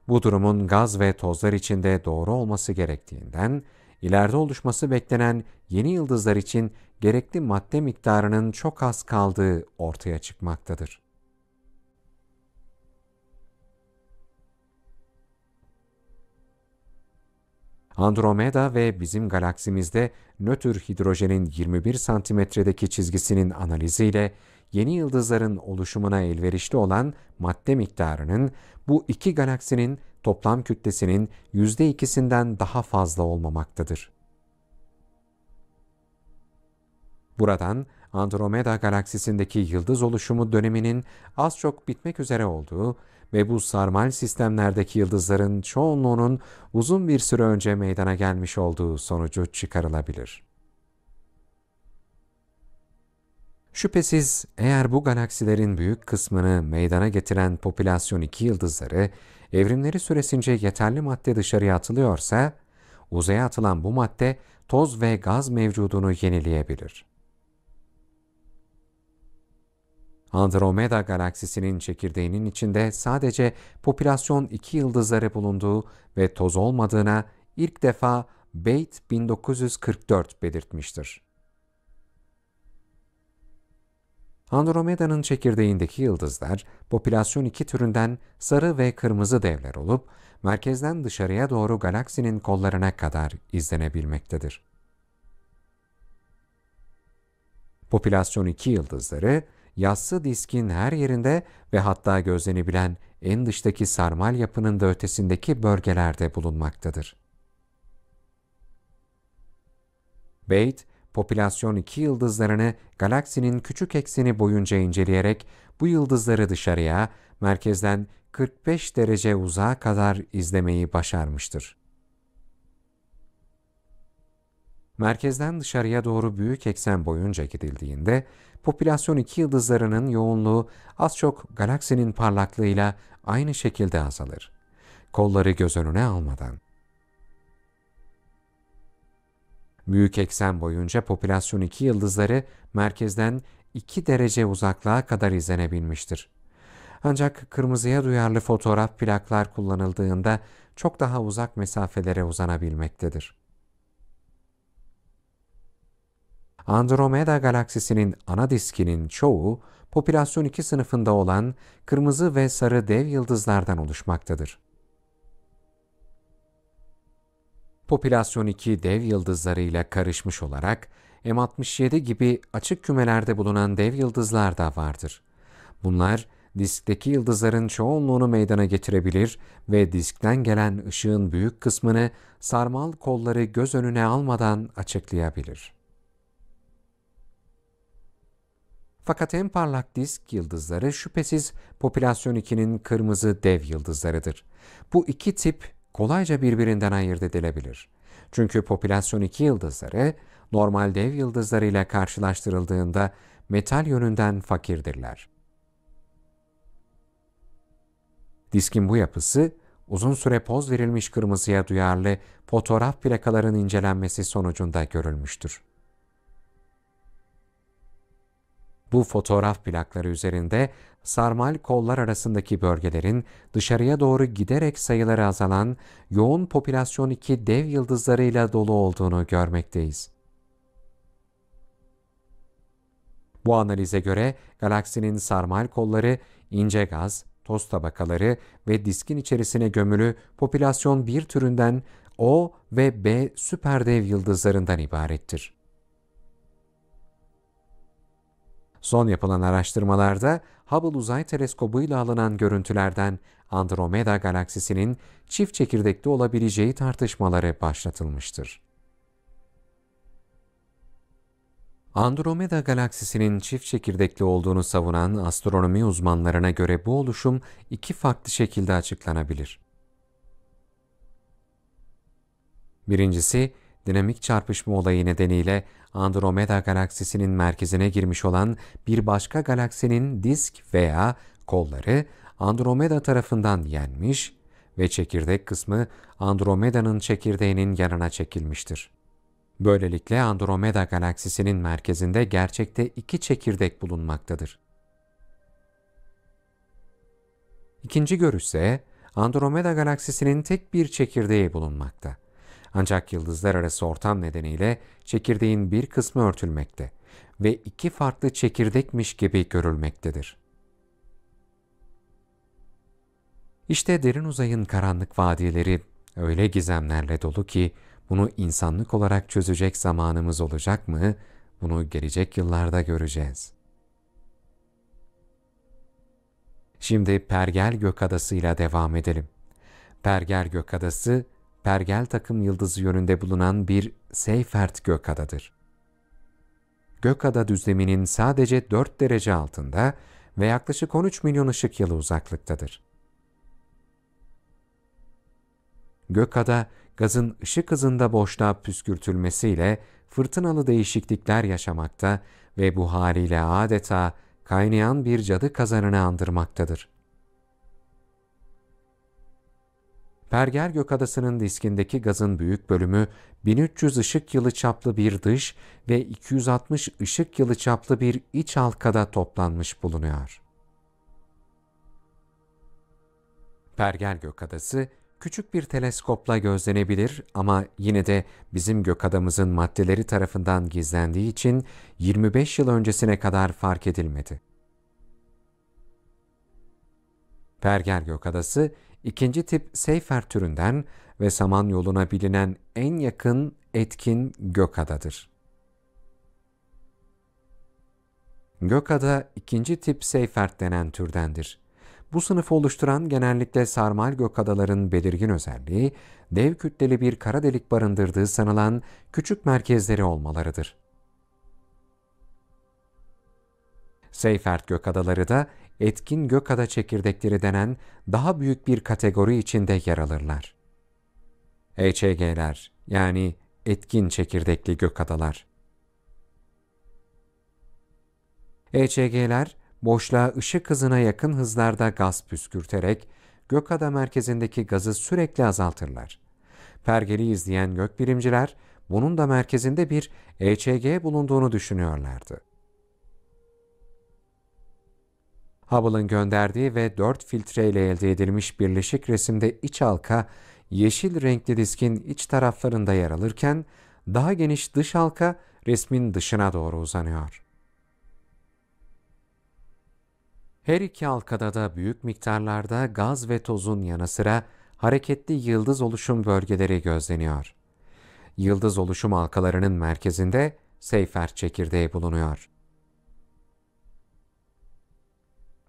Bu durumun gaz ve tozlar içinde doğru olması gerektiğinden, ileride oluşması beklenen yeni yıldızlar için gerekli madde miktarının çok az kaldığı ortaya çıkmaktadır. Andromeda ve bizim galaksimizde nötr hidrojenin 21 santimetredeki çizgisinin analiziyle yeni yıldızların oluşumuna elverişli olan madde miktarının bu iki galaksinin toplam kütlesinin yüzde ikisinden daha fazla olmamaktadır. Buradan Andromeda galaksisindeki yıldız oluşumu döneminin az çok bitmek üzere olduğu ve bu sarmal sistemlerdeki yıldızların çoğunluğunun uzun bir süre önce meydana gelmiş olduğu sonucu çıkarılabilir. Şüphesiz eğer bu galaksilerin büyük kısmını meydana getiren popülasyon iki yıldızları evrimleri süresince yeterli madde dışarıya atılıyorsa, uzaya atılan bu madde toz ve gaz mevcudunu yenileyebilir. Andromeda galaksisinin çekirdeğinin içinde sadece popülasyon iki yıldızları bulunduğu ve toz olmadığına ilk defa Beit 1944 belirtmiştir. Andromeda'nın çekirdeğindeki yıldızlar popülasyon iki türünden sarı ve kırmızı devler olup merkezden dışarıya doğru galaksinin kollarına kadar izlenebilmektedir. Popülasyon iki yıldızları yassı diskin her yerinde ve hatta gözlenebilen en dıştaki sarmal yapının da ötesindeki bölgelerde bulunmaktadır. Beit, popülasyon iki yıldızlarını galaksinin küçük ekseni boyunca inceleyerek bu yıldızları dışarıya, merkezden 45 derece uzağa kadar izlemeyi başarmıştır. Merkezden dışarıya doğru büyük eksen boyunca gidildiğinde, popülasyon iki yıldızlarının yoğunluğu az çok galaksinin parlaklığıyla aynı şekilde azalır. Kolları göz önüne almadan. Büyük eksen boyunca popülasyon iki yıldızları merkezden 2 derece uzaklığa kadar izlenebilmiştir. Ancak kırmızıya duyarlı fotoğraf plaklar kullanıldığında çok daha uzak mesafelere uzanabilmektedir. Andromeda galaksisinin ana diskinin çoğu popülasyon 2 sınıfında olan kırmızı ve sarı dev yıldızlardan oluşmaktadır. popülasyon 2 dev yıldızlarıyla karışmış olarak M67 gibi açık kümelerde bulunan dev yıldızlar da vardır. Bunlar diskteki yıldızların çoğunluğunu meydana getirebilir ve diskten gelen ışığın büyük kısmını sarmal kolları göz önüne almadan açıklayabilir. Fakat en parlak disk yıldızları şüphesiz popülasyon 2'nin kırmızı dev yıldızlarıdır. Bu iki tip kolayca birbirinden ayırt edilebilir. Çünkü popülasyon iki yıldızları normal dev yıldızlarıyla karşılaştırıldığında metal yönünden fakirdirler. Diskin bu yapısı uzun süre poz verilmiş kırmızıya duyarlı fotoğraf plakalarının incelenmesi sonucunda görülmüştür. Bu fotoğraf plakları üzerinde sarmal kollar arasındaki bölgelerin dışarıya doğru giderek sayıları azalan yoğun popülasyon iki dev yıldızlarıyla dolu olduğunu görmekteyiz. Bu analize göre galaksinin sarmal kolları ince gaz, toz tabakaları ve diskin içerisine gömülü popülasyon bir türünden O ve B süper dev yıldızlarından ibarettir. Son yapılan araştırmalarda Hubble Uzay Teleskobu ile alınan görüntülerden Andromeda galaksisinin çift çekirdekli olabileceği tartışmaları başlatılmıştır. Andromeda galaksisinin çift çekirdekli olduğunu savunan astronomi uzmanlarına göre bu oluşum iki farklı şekilde açıklanabilir. Birincisi, dinamik çarpışma olayı nedeniyle Andromeda galaksisinin merkezine girmiş olan bir başka galaksinin disk veya kolları Andromeda tarafından yenmiş ve çekirdek kısmı Andromeda'nın çekirdeğinin yanına çekilmiştir. Böylelikle Andromeda galaksisinin merkezinde gerçekte iki çekirdek bulunmaktadır. İkinci görüşse Andromeda galaksisinin tek bir çekirdeği bulunmakta. Ancak yıldızlar arası ortam nedeniyle çekirdeğin bir kısmı örtülmekte ve iki farklı çekirdekmiş gibi görülmektedir. İşte derin uzayın karanlık vadileri öyle gizemlerle dolu ki bunu insanlık olarak çözecek zamanımız olacak mı? Bunu gelecek yıllarda göreceğiz. Şimdi Pergel Gök Adası ile devam edelim. Pergel Gök Adası pergel takım yıldızı yönünde bulunan bir Seyfert Gökada'dır. Gökada düzleminin sadece 4 derece altında ve yaklaşık 13 milyon ışık yılı uzaklıktadır. Gökada, gazın ışık hızında boşluğa püskürtülmesiyle fırtınalı değişiklikler yaşamakta ve bu haliyle adeta kaynayan bir cadı kazanını andırmaktadır. Perger Gökadası'nın diskindeki gazın büyük bölümü 1300 ışık yılı çaplı bir dış ve 260 ışık yılı çaplı bir iç halkada toplanmış bulunuyor. Perger Gökadası küçük bir teleskopla gözlenebilir ama yine de bizim gökadamızın maddeleri tarafından gizlendiği için 25 yıl öncesine kadar fark edilmedi. Perger Gökadası İkinci tip Seyfer türünden ve Samanyolu'na bilinen en yakın etkin Gökada'dır. Gökada ikinci tip Seyfert denen türdendir. Bu sınıfı oluşturan genellikle sarmal gökadaların belirgin özelliği, dev kütleli bir kara delik barındırdığı sanılan küçük merkezleri olmalarıdır. Seyfert gökadaları da etkin gökada çekirdekleri denen daha büyük bir kategori içinde yer alırlar. EÇG'ler yani etkin çekirdekli gökadalar. EÇG'ler boşluğa ışık hızına yakın hızlarda gaz püskürterek gökada merkezindeki gazı sürekli azaltırlar. Pergeli izleyen gökbilimciler bunun da merkezinde bir EÇG bulunduğunu düşünüyorlardı. Hubble'ın gönderdiği ve 4 filtreyle elde edilmiş birleşik resimde iç halka yeşil renkli diskin iç taraflarında yer alırken daha geniş dış halka resmin dışına doğru uzanıyor. Her iki halkada da büyük miktarlarda gaz ve tozun yanı sıra hareketli yıldız oluşum bölgeleri gözleniyor. Yıldız oluşum halkalarının merkezinde seyfer çekirdeği bulunuyor.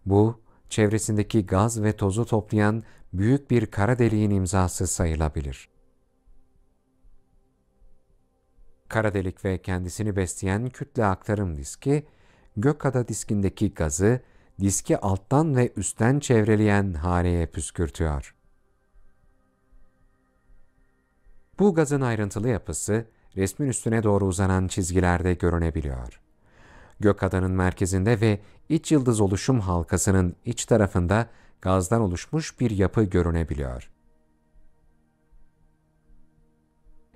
Bu, çevresindeki gaz ve tozu toplayan büyük bir kara deliğin imzası sayılabilir. Kara delik ve kendisini besleyen kütle aktarım diski, gökada diskindeki gazı diski alttan ve üstten çevreleyen haneye püskürtüyor. Bu gazın ayrıntılı yapısı resmin üstüne doğru uzanan çizgilerde görünebiliyor. Gökadanın merkezinde ve iç yıldız oluşum halkasının iç tarafında gazdan oluşmuş bir yapı görünebiliyor.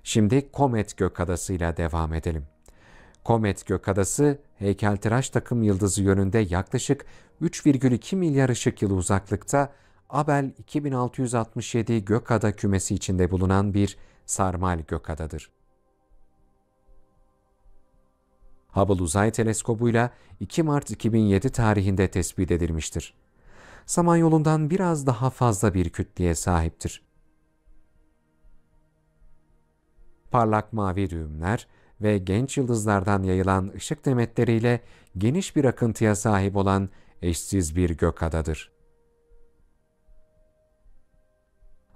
Şimdi Komet ile devam edelim. Komet Gökadası, heykeltıraş takım yıldızı yönünde yaklaşık 3,2 milyar ışık yılı uzaklıkta Abel 2667 Gökada kümesi içinde bulunan bir sarmal gökadadır. Hubble Uzay Teleskobu'yla 2 Mart 2007 tarihinde tespit edilmiştir. Samanyolu'ndan biraz daha fazla bir kütleye sahiptir. Parlak mavi düğümler ve genç yıldızlardan yayılan ışık demetleriyle geniş bir akıntıya sahip olan eşsiz bir gök adadır.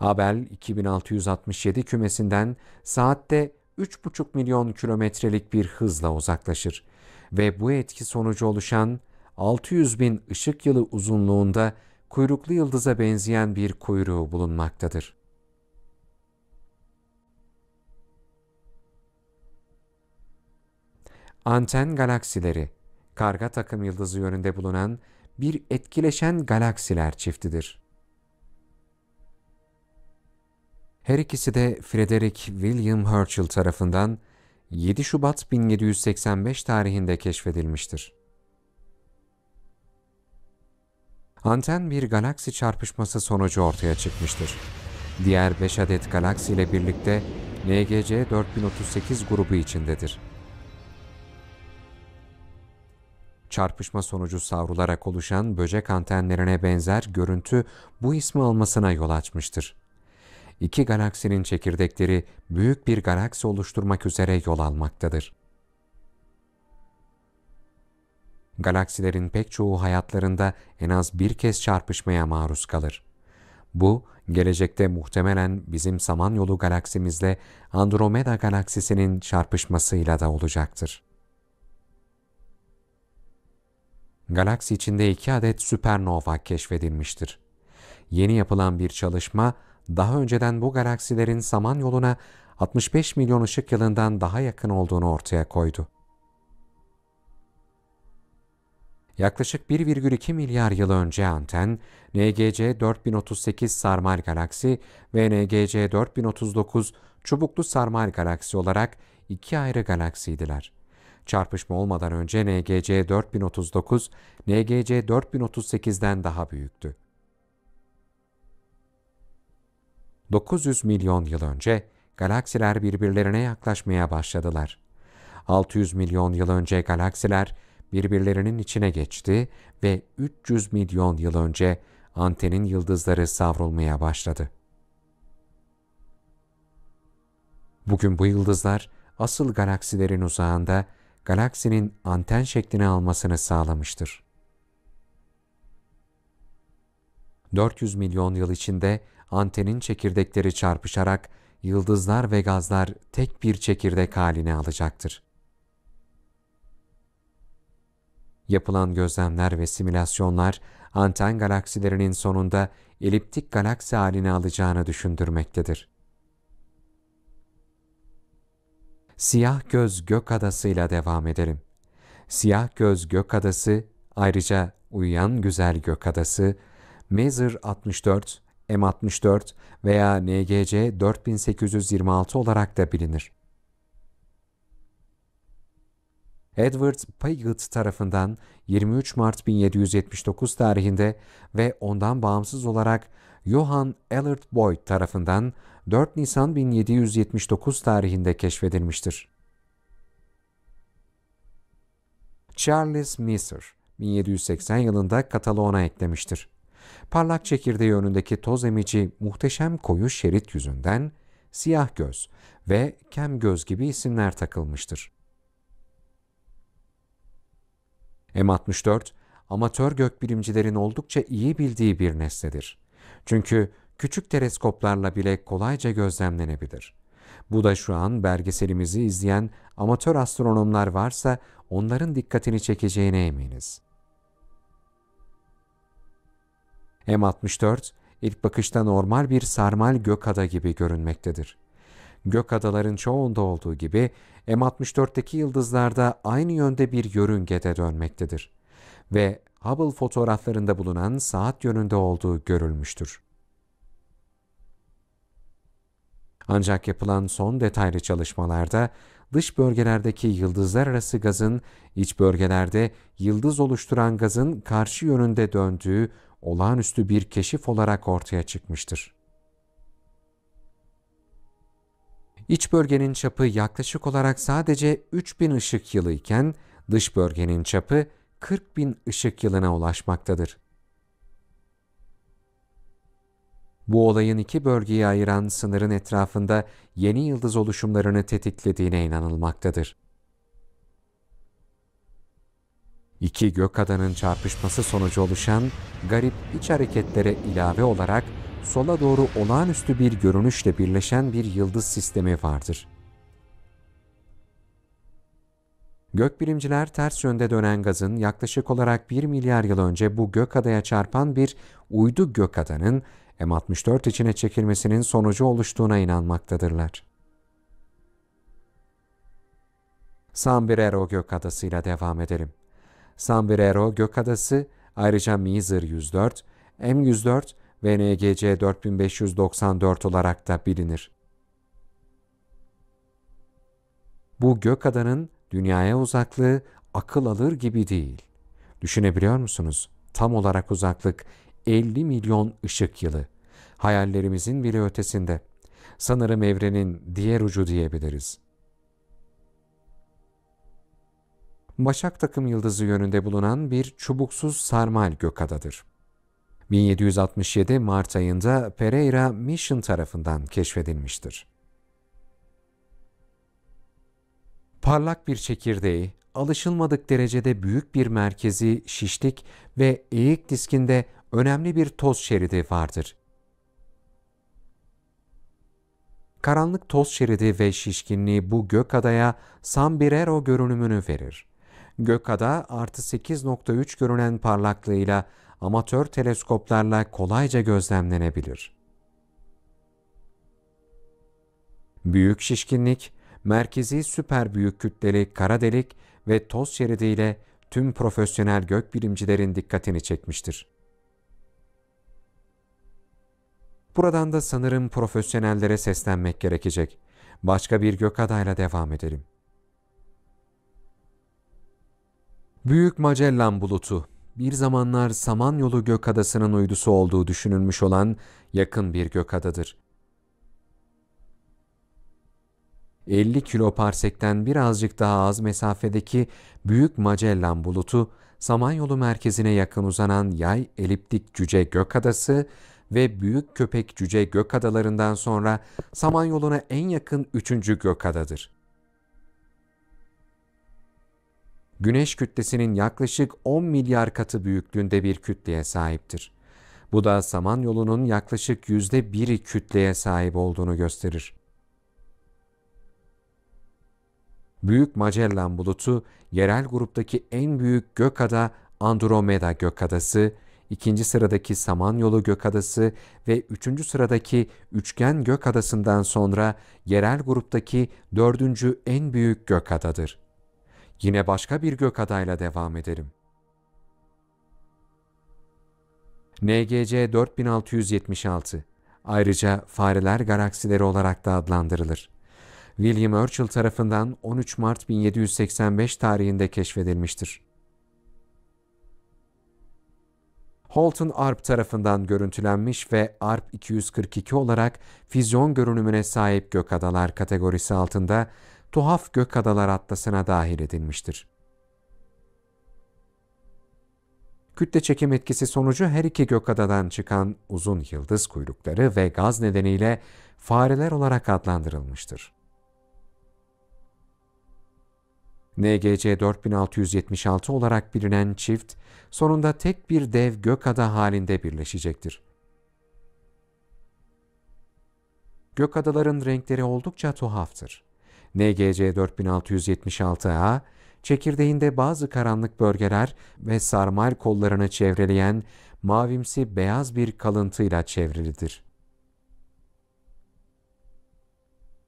Abel 2667 kümesinden saatte 3,5 milyon kilometrelik bir hızla uzaklaşır ve bu etki sonucu oluşan 600 bin ışık yılı uzunluğunda kuyruklu yıldıza benzeyen bir kuyruğu bulunmaktadır. Anten galaksileri, karga takım yıldızı yönünde bulunan bir etkileşen galaksiler çiftidir. Her ikisi de Frederick William Herschel tarafından 7 Şubat 1785 tarihinde keşfedilmiştir. Anten bir galaksi çarpışması sonucu ortaya çıkmıştır. Diğer 5 adet galaksi ile birlikte NGC 4038 grubu içindedir. Çarpışma sonucu savrularak oluşan böcek antenlerine benzer görüntü bu ismi almasına yol açmıştır iki galaksinin çekirdekleri büyük bir galaksi oluşturmak üzere yol almaktadır. Galaksilerin pek çoğu hayatlarında en az bir kez çarpışmaya maruz kalır. Bu, gelecekte muhtemelen bizim Samanyolu galaksimizle Andromeda galaksisinin çarpışmasıyla da olacaktır. Galaksi içinde iki adet süpernova keşfedilmiştir. Yeni yapılan bir çalışma, daha önceden bu galaksilerin Samanyolu'na 65 milyon ışık yılından daha yakın olduğunu ortaya koydu. Yaklaşık 1,2 milyar yıl önce anten, NGC 4038 sarmal galaksi ve NGC 4039 çubuklu sarmal galaksi olarak iki ayrı galaksiydiler. Çarpışma olmadan önce NGC 4039, NGC 4038'den daha büyüktü. 900 milyon yıl önce galaksiler birbirlerine yaklaşmaya başladılar. 600 milyon yıl önce galaksiler birbirlerinin içine geçti ve 300 milyon yıl önce antenin yıldızları savrulmaya başladı. Bugün bu yıldızlar asıl galaksilerin uzağında galaksinin anten şeklini almasını sağlamıştır. 400 milyon yıl içinde antenin çekirdekleri çarpışarak yıldızlar ve gazlar tek bir çekirdek haline alacaktır. Yapılan gözlemler ve simülasyonlar anten galaksilerinin sonunda eliptik galaksi haline alacağını düşündürmektedir. Siyah Göz Gök Adası ile devam edelim. Siyah Göz Gök Adası ayrıca Uyuyan Güzel Gök Adası, Mezir 64 M64 veya NGC 4826 olarak da bilinir. Edward Paget tarafından 23 Mart 1779 tarihinde ve ondan bağımsız olarak Johann Ellert Boyd tarafından 4 Nisan 1779 tarihinde keşfedilmiştir. Charles Messer 1780 yılında kataloğuna eklemiştir. Parlak çekirdeği önündeki toz emici muhteşem koyu şerit yüzünden siyah göz ve kem göz gibi isimler takılmıştır. M64, amatör gökbilimcilerin oldukça iyi bildiği bir nesnedir. Çünkü küçük teleskoplarla bile kolayca gözlemlenebilir. Bu da şu an belgeselimizi izleyen amatör astronomlar varsa onların dikkatini çekeceğine eminiz.'' M64 ilk bakışta normal bir sarmal gökada gibi görünmektedir. Gökadaların çoğunda olduğu gibi M64'teki yıldızlar da aynı yönde bir yörüngede dönmektedir ve Hubble fotoğraflarında bulunan saat yönünde olduğu görülmüştür. Ancak yapılan son detaylı çalışmalarda dış bölgelerdeki yıldızlar arası gazın iç bölgelerde yıldız oluşturan gazın karşı yönünde döndüğü olağanüstü bir keşif olarak ortaya çıkmıştır. İç bölgenin çapı yaklaşık olarak sadece 3000 ışık yılı iken dış bölgenin çapı 40 bin ışık yılına ulaşmaktadır. Bu olayın iki bölgeyi ayıran sınırın etrafında yeni yıldız oluşumlarını tetiklediğine inanılmaktadır. İki gök adanın çarpışması sonucu oluşan garip iç hareketlere ilave olarak sola doğru olağanüstü bir görünüşle birleşen bir yıldız sistemi vardır. Gökbilimciler ters yönde dönen gazın yaklaşık olarak 1 milyar yıl önce bu gök adaya çarpan bir uydu gök adanın M64 içine çekilmesinin sonucu oluştuğuna inanmaktadırlar. San Birero gökadasıyla devam edelim. Sambrero Gökadası, ayrıca Mizir 104, M104 ve NGC 4594 olarak da bilinir. Bu gökadanın dünyaya uzaklığı akıl alır gibi değil. Düşünebiliyor musunuz? Tam olarak uzaklık 50 milyon ışık yılı. Hayallerimizin bile ötesinde. Sanırım evrenin diğer ucu diyebiliriz. Başak takım yıldızı yönünde bulunan bir çubuksuz sarmal gökadadır. 1767 Mart ayında Pereira Mission tarafından keşfedilmiştir. Parlak bir çekirdeği, alışılmadık derecede büyük bir merkezi şişlik ve eğik diskinde önemli bir toz şeridi vardır. Karanlık toz şeridi ve şişkinliği bu gök adaya San Birero görünümünü verir. Gökada artı 8.3 görünen parlaklığıyla amatör teleskoplarla kolayca gözlemlenebilir. Büyük şişkinlik, merkezi süper büyük kütleli kara delik ve toz şeridiyle tüm profesyonel gökbilimcilerin dikkatini çekmiştir. Buradan da sanırım profesyonellere seslenmek gerekecek. Başka bir gök adayla devam edelim. Büyük Magellan Bulutu bir zamanlar Samanyolu Gökadası'nın uydusu olduğu düşünülmüş olan yakın bir gökadadır. 50 kiloparsekten birazcık daha az mesafedeki Büyük Magellan Bulutu, Samanyolu merkezine yakın uzanan Yay Eliptik Cüce Gökadası ve Büyük Köpek Cüce Gökadalarından sonra Samanyolu'na en yakın üçüncü gökadadır. Güneş kütlesinin yaklaşık 10 milyar katı büyüklüğünde bir kütleye sahiptir. Bu da Samanyolu'nun yaklaşık %1'i kütleye sahip olduğunu gösterir. Büyük Magellan bulutu, yerel gruptaki en büyük gökada Andromeda gökadası, ikinci sıradaki Samanyolu gökadası ve üçüncü sıradaki Üçgen gökadasından sonra yerel gruptaki dördüncü en büyük gökadadır. Yine başka bir gök adayla devam ederim. NGC 4676 ayrıca fareler galaksileri olarak da adlandırılır. William Herschel tarafından 13 Mart 1785 tarihinde keşfedilmiştir. Holton ARP tarafından görüntülenmiş ve ARP 242 olarak fizyon görünümüne sahip gökadalar kategorisi altında tuhaf gök adalar atlasına dahil edilmiştir. Kütle çekim etkisi sonucu her iki gök adadan çıkan uzun yıldız kuyrukları ve gaz nedeniyle fareler olarak adlandırılmıştır. NGC 4676 olarak bilinen çift, sonunda tek bir dev gök ada halinde birleşecektir. Gök adaların renkleri oldukça tuhaftır. NGC 4676A, çekirdeğinde bazı karanlık bölgeler ve sarmal kollarını çevreleyen mavimsi beyaz bir kalıntıyla çevrilidir.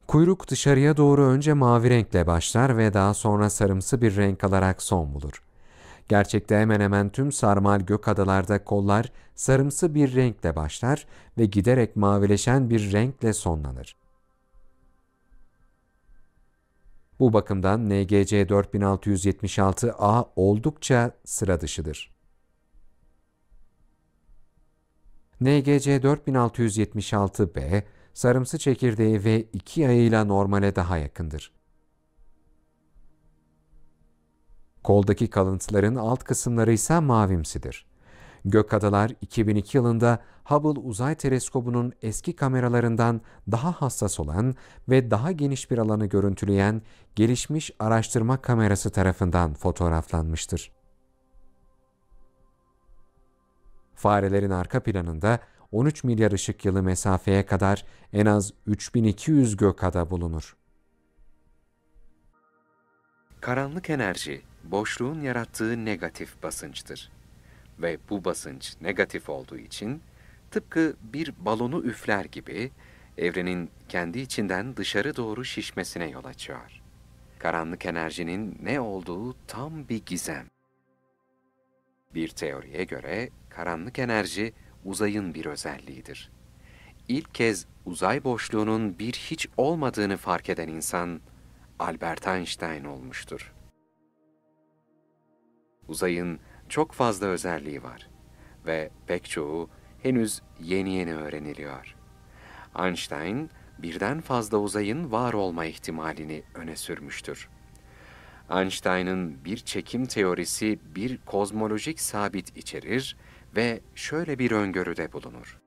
Kuyruk dışarıya doğru önce mavi renkle başlar ve daha sonra sarımsı bir renk alarak son bulur. Gerçekte hemen hemen tüm sarmal gök adalarda kollar sarımsı bir renkle başlar ve giderek mavileşen bir renkle sonlanır. Bu bakımdan NGC 4676A oldukça sıra dışıdır. NGC 4676B, sarımsı çekirdeği ve iki ayıyla normale daha yakındır. Koldaki kalıntıların alt kısımları ise mavimsidir. Gökadalar 2002 yılında Hubble Uzay Teleskobu'nun eski kameralarından daha hassas olan ve daha geniş bir alanı görüntüleyen gelişmiş araştırma kamerası tarafından fotoğraflanmıştır. Farelerin arka planında 13 milyar ışık yılı mesafeye kadar en az 3200 gökada bulunur. Karanlık enerji, boşluğun yarattığı negatif basınçtır ve bu basınç negatif olduğu için tıpkı bir balonu üfler gibi evrenin kendi içinden dışarı doğru şişmesine yol açıyor. Karanlık enerjinin ne olduğu tam bir gizem. Bir teoriye göre karanlık enerji uzayın bir özelliğidir. İlk kez uzay boşluğunun bir hiç olmadığını fark eden insan Albert Einstein olmuştur. Uzayın çok fazla özelliği var ve pek çoğu henüz yeni yeni öğreniliyor. Einstein birden fazla uzayın var olma ihtimalini öne sürmüştür. Einstein'ın bir çekim teorisi bir kozmolojik sabit içerir ve şöyle bir öngörüde bulunur.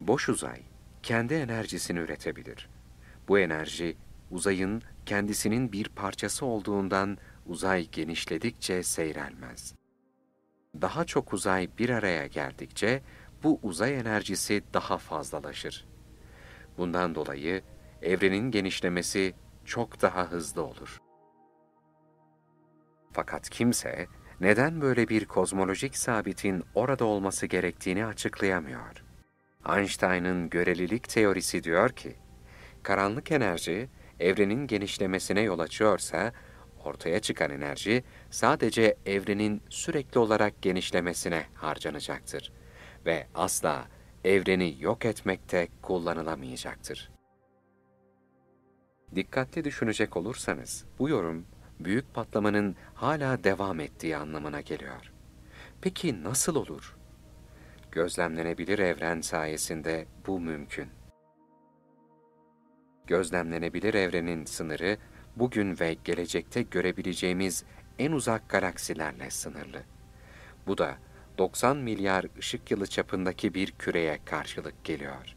Boş uzay kendi enerjisini üretebilir. Bu enerji uzayın kendisinin bir parçası olduğundan uzay genişledikçe seyrelmez. Daha çok uzay bir araya geldikçe bu uzay enerjisi daha fazlalaşır. Bundan dolayı evrenin genişlemesi çok daha hızlı olur. Fakat kimse neden böyle bir kozmolojik sabitin orada olması gerektiğini açıklayamıyor. Einstein'ın görelilik teorisi diyor ki, karanlık enerji evrenin genişlemesine yol açıyorsa ortaya çıkan enerji sadece evrenin sürekli olarak genişlemesine harcanacaktır ve asla evreni yok etmekte kullanılamayacaktır. Dikkatli düşünecek olursanız bu yorum büyük patlamanın hala devam ettiği anlamına geliyor. Peki nasıl olur? Gözlemlenebilir evren sayesinde bu mümkün. Gözlemlenebilir evrenin sınırı bugün ve gelecekte görebileceğimiz en uzak galaksilerle sınırlı. Bu da 90 milyar ışık yılı çapındaki bir küreye karşılık geliyor.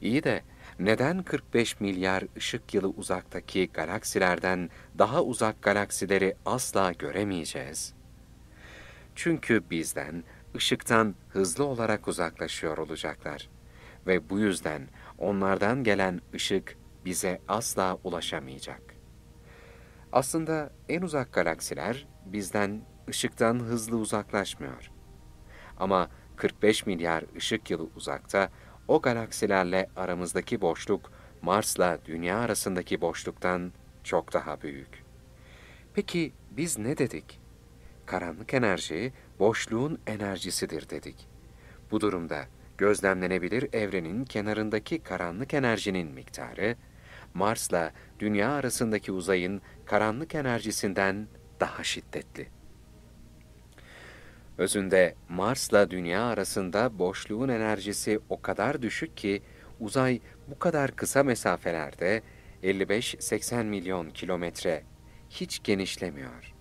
İyi de neden 45 milyar ışık yılı uzaktaki galaksilerden daha uzak galaksileri asla göremeyeceğiz? Çünkü bizden, ışıktan hızlı olarak uzaklaşıyor olacaklar ve bu yüzden onlardan gelen ışık bize asla ulaşamayacak. Aslında en uzak galaksiler bizden ışıktan hızlı uzaklaşmıyor. Ama 45 milyar ışık yılı uzakta o galaksilerle aramızdaki boşluk Mars'la Dünya arasındaki boşluktan çok daha büyük. Peki biz ne dedik? Karanlık enerji boşluğun enerjisidir dedik. Bu durumda gözlemlenebilir evrenin kenarındaki karanlık enerjinin miktarı Mars'la Dünya arasındaki uzayın karanlık enerjisinden daha şiddetli. Özünde Mars'la Dünya arasında boşluğun enerjisi o kadar düşük ki uzay bu kadar kısa mesafelerde 55-80 milyon kilometre hiç genişlemiyor.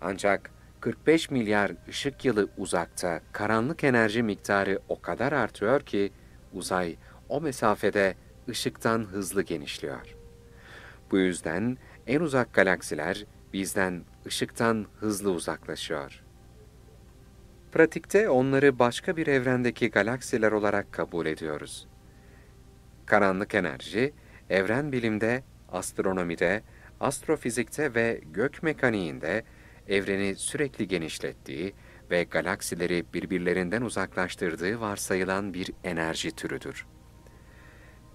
Ancak 45 milyar ışık yılı uzakta karanlık enerji miktarı o kadar artıyor ki uzay o mesafede ışıktan hızlı genişliyor. Bu yüzden en uzak galaksiler bizden ışıktan hızlı uzaklaşıyor. Pratikte onları başka bir evrendeki galaksiler olarak kabul ediyoruz. Karanlık enerji, evren bilimde, astronomide, astrofizikte ve gök mekaniğinde evreni sürekli genişlettiği ve galaksileri birbirlerinden uzaklaştırdığı varsayılan bir enerji türüdür.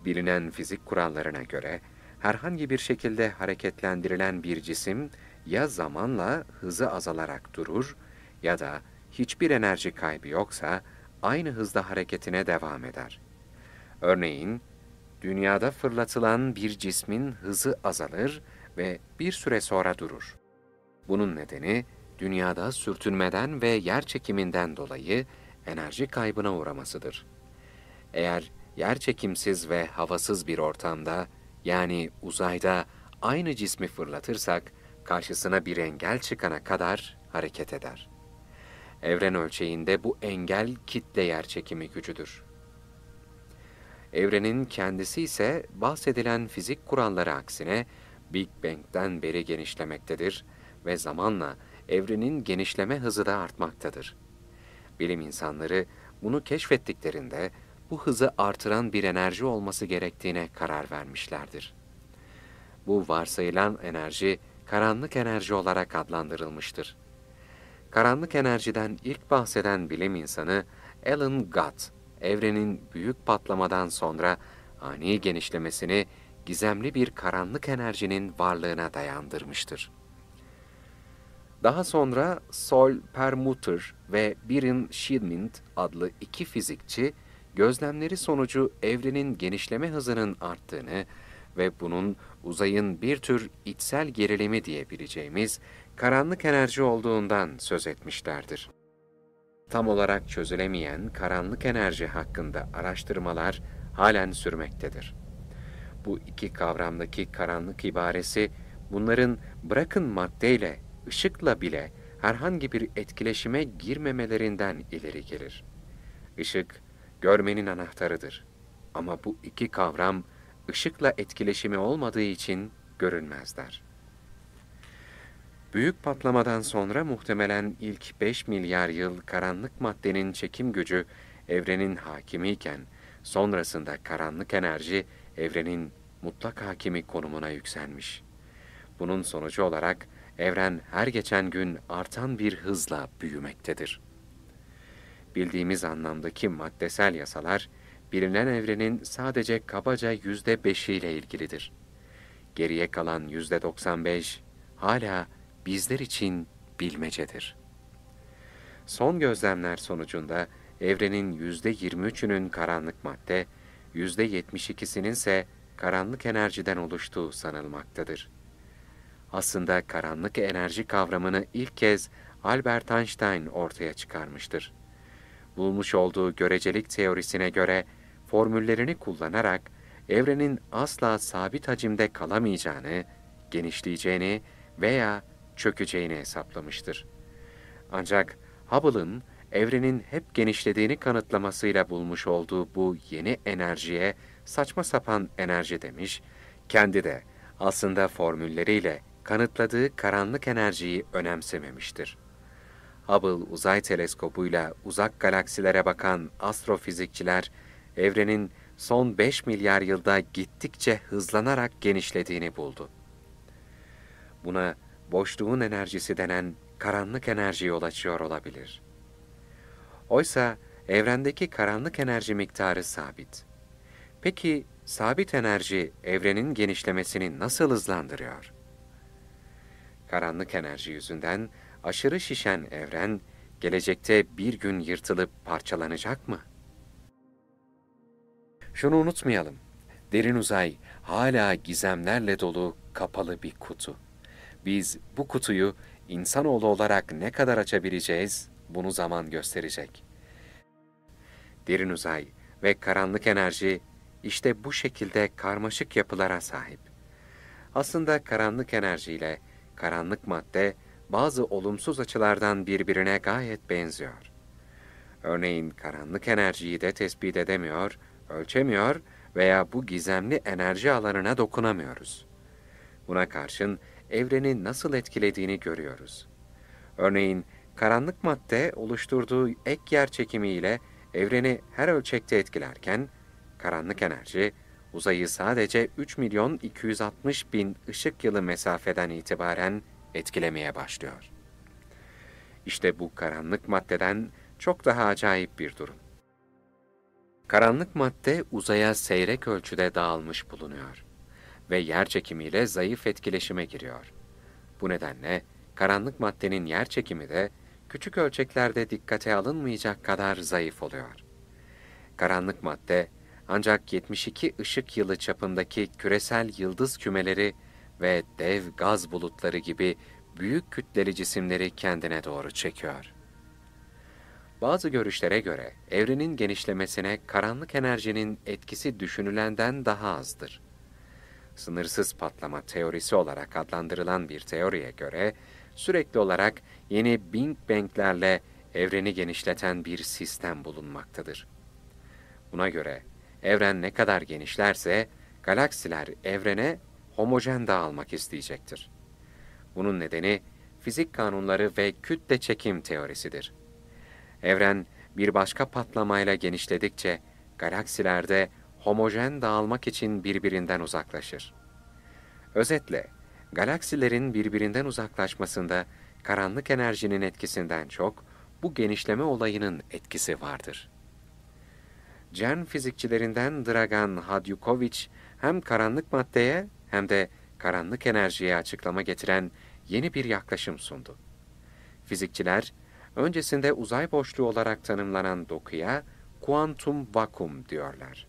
Bilinen fizik kurallarına göre, herhangi bir şekilde hareketlendirilen bir cisim ya zamanla hızı azalarak durur ya da hiçbir enerji kaybı yoksa aynı hızda hareketine devam eder. Örneğin, dünyada fırlatılan bir cismin hızı azalır ve bir süre sonra durur. Bunun nedeni, dünyada sürtünmeden ve yer çekiminden dolayı enerji kaybına uğramasıdır. Eğer yer çekimsiz ve havasız bir ortamda yani uzayda aynı cismi fırlatırsak karşısına bir engel çıkana kadar hareket eder. Evren ölçeğinde bu engel kitle yerçekimi gücüdür. Evrenin kendisi ise bahsedilen fizik kuralları aksine Big Bang'den beri genişlemektedir ve zamanla evrenin genişleme hızı da artmaktadır. Bilim insanları bunu keşfettiklerinde bu hızı artıran bir enerji olması gerektiğine karar vermişlerdir. Bu varsayılan enerji karanlık enerji olarak adlandırılmıştır. Karanlık enerjiden ilk bahseden bilim insanı Alan Gutt, evrenin büyük patlamadan sonra ani genişlemesini gizemli bir karanlık enerjinin varlığına dayandırmıştır. Daha sonra Sol Permuter ve Birin Schidmint adlı iki fizikçi, gözlemleri sonucu evrenin genişleme hızının arttığını ve bunun uzayın bir tür içsel gerilimi diyebileceğimiz karanlık enerji olduğundan söz etmişlerdir. Tam olarak çözülemeyen karanlık enerji hakkında araştırmalar halen sürmektedir. Bu iki kavramdaki karanlık ibaresi bunların bırakın maddeyle, ışıkla bile herhangi bir etkileşime girmemelerinden ileri gelir. Işık, görmenin anahtarıdır. Ama bu iki kavram ışıkla etkileşimi olmadığı için görünmezler. Büyük patlamadan sonra muhtemelen ilk 5 milyar yıl karanlık maddenin çekim gücü evrenin hakimiyken, sonrasında karanlık enerji evrenin mutlak hakimi konumuna yükselmiş. Bunun sonucu olarak evren her geçen gün artan bir hızla büyümektedir.'' bildiğimiz anlamdaki maddesel yasalar, bilinen evrenin sadece kabaca yüzde beşiyle ilgilidir. Geriye kalan yüzde doksan beş hala bizler için bilmecedir. Son gözlemler sonucunda evrenin yüzde yirmi üçünün karanlık madde, yüzde yetmiş ikisinin ise karanlık enerjiden oluştuğu sanılmaktadır. Aslında karanlık enerji kavramını ilk kez Albert Einstein ortaya çıkarmıştır. Bulmuş olduğu görecelik teorisine göre formüllerini kullanarak evrenin asla sabit hacimde kalamayacağını, genişleyeceğini veya çökeceğini hesaplamıştır. Ancak Hubble'ın evrenin hep genişlediğini kanıtlamasıyla bulmuş olduğu bu yeni enerjiye saçma sapan enerji demiş, kendi de aslında formülleriyle kanıtladığı karanlık enerjiyi önemsememiştir. Hubble uzay teleskobuyla uzak galaksilere bakan astrofizikçiler, evrenin son 5 milyar yılda gittikçe hızlanarak genişlediğini buldu. Buna boşluğun enerjisi denen karanlık enerji yol açıyor olabilir. Oysa evrendeki karanlık enerji miktarı sabit. Peki sabit enerji evrenin genişlemesini nasıl hızlandırıyor? Karanlık enerji yüzünden aşırı şişen evren, gelecekte bir gün yırtılıp parçalanacak mı? Şunu unutmayalım, derin uzay hala gizemlerle dolu kapalı bir kutu. Biz bu kutuyu insanoğlu olarak ne kadar açabileceğiz bunu zaman gösterecek. Derin uzay ve karanlık enerji işte bu şekilde karmaşık yapılara sahip. Aslında karanlık enerjiyle karanlık madde bazı olumsuz açılardan birbirine gayet benziyor. Örneğin karanlık enerjiyi de tespit edemiyor, ölçemiyor veya bu gizemli enerji alanına dokunamıyoruz. Buna karşın evreni nasıl etkilediğini görüyoruz. Örneğin karanlık madde oluşturduğu ek yer çekimiyle evreni her ölçekte etkilerken, karanlık enerji uzayı sadece 3 milyon 260 bin ışık yılı mesafeden itibaren etkilemeye başlıyor. İşte bu karanlık maddeden çok daha acayip bir durum. Karanlık madde uzaya seyrek ölçüde dağılmış bulunuyor ve yer çekimiyle zayıf etkileşime giriyor. Bu nedenle karanlık maddenin yer çekimi de küçük ölçeklerde dikkate alınmayacak kadar zayıf oluyor. Karanlık madde ancak 72 ışık yılı çapındaki küresel yıldız kümeleri ve dev gaz bulutları gibi büyük kütleli cisimleri kendine doğru çekiyor. Bazı görüşlere göre evrenin genişlemesine karanlık enerjinin etkisi düşünülenden daha azdır. Sınırsız patlama teorisi olarak adlandırılan bir teoriye göre sürekli olarak yeni Big Bang'lerle evreni genişleten bir sistem bulunmaktadır. Buna göre evren ne kadar genişlerse galaksiler evrene homojen dağılmak isteyecektir. Bunun nedeni fizik kanunları ve kütle çekim teorisidir. Evren bir başka patlamayla genişledikçe galaksilerde homojen dağılmak için birbirinden uzaklaşır. Özetle, galaksilerin birbirinden uzaklaşmasında karanlık enerjinin etkisinden çok bu genişleme olayının etkisi vardır. CERN fizikçilerinden Dragan Hadjukovic hem karanlık maddeye hem de karanlık enerjiye açıklama getiren yeni bir yaklaşım sundu. Fizikçiler, öncesinde uzay boşluğu olarak tanımlanan dokuya kuantum vakum diyorlar.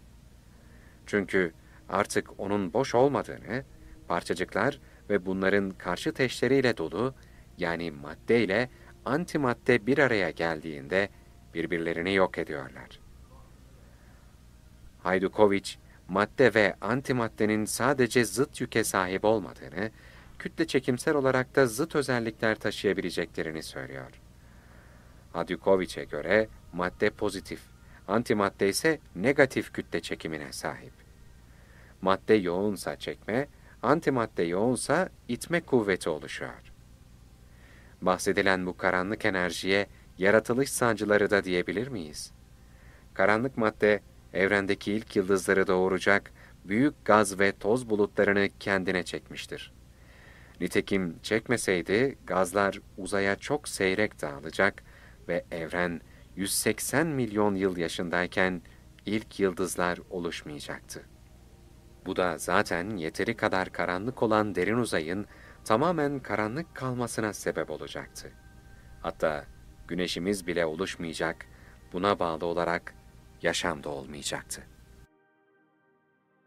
Çünkü artık onun boş olmadığını, parçacıklar ve bunların karşı teşleriyle dolu, yani madde ile antimadde bir araya geldiğinde birbirlerini yok ediyorlar. Haydukoviç, madde ve antimaddenin sadece zıt yüke sahip olmadığını, kütle çekimsel olarak da zıt özellikler taşıyabileceklerini söylüyor. Adyukoviç'e göre madde pozitif, antimadde ise negatif kütle çekimine sahip. Madde yoğunsa çekme, antimadde yoğunsa itme kuvveti oluşuyor. Bahsedilen bu karanlık enerjiye yaratılış sancıları da diyebilir miyiz? Karanlık madde evrendeki ilk yıldızları doğuracak büyük gaz ve toz bulutlarını kendine çekmiştir. Nitekim çekmeseydi gazlar uzaya çok seyrek dağılacak ve evren 180 milyon yıl yaşındayken ilk yıldızlar oluşmayacaktı. Bu da zaten yeteri kadar karanlık olan derin uzayın tamamen karanlık kalmasına sebep olacaktı. Hatta güneşimiz bile oluşmayacak, buna bağlı olarak yaşam da olmayacaktı.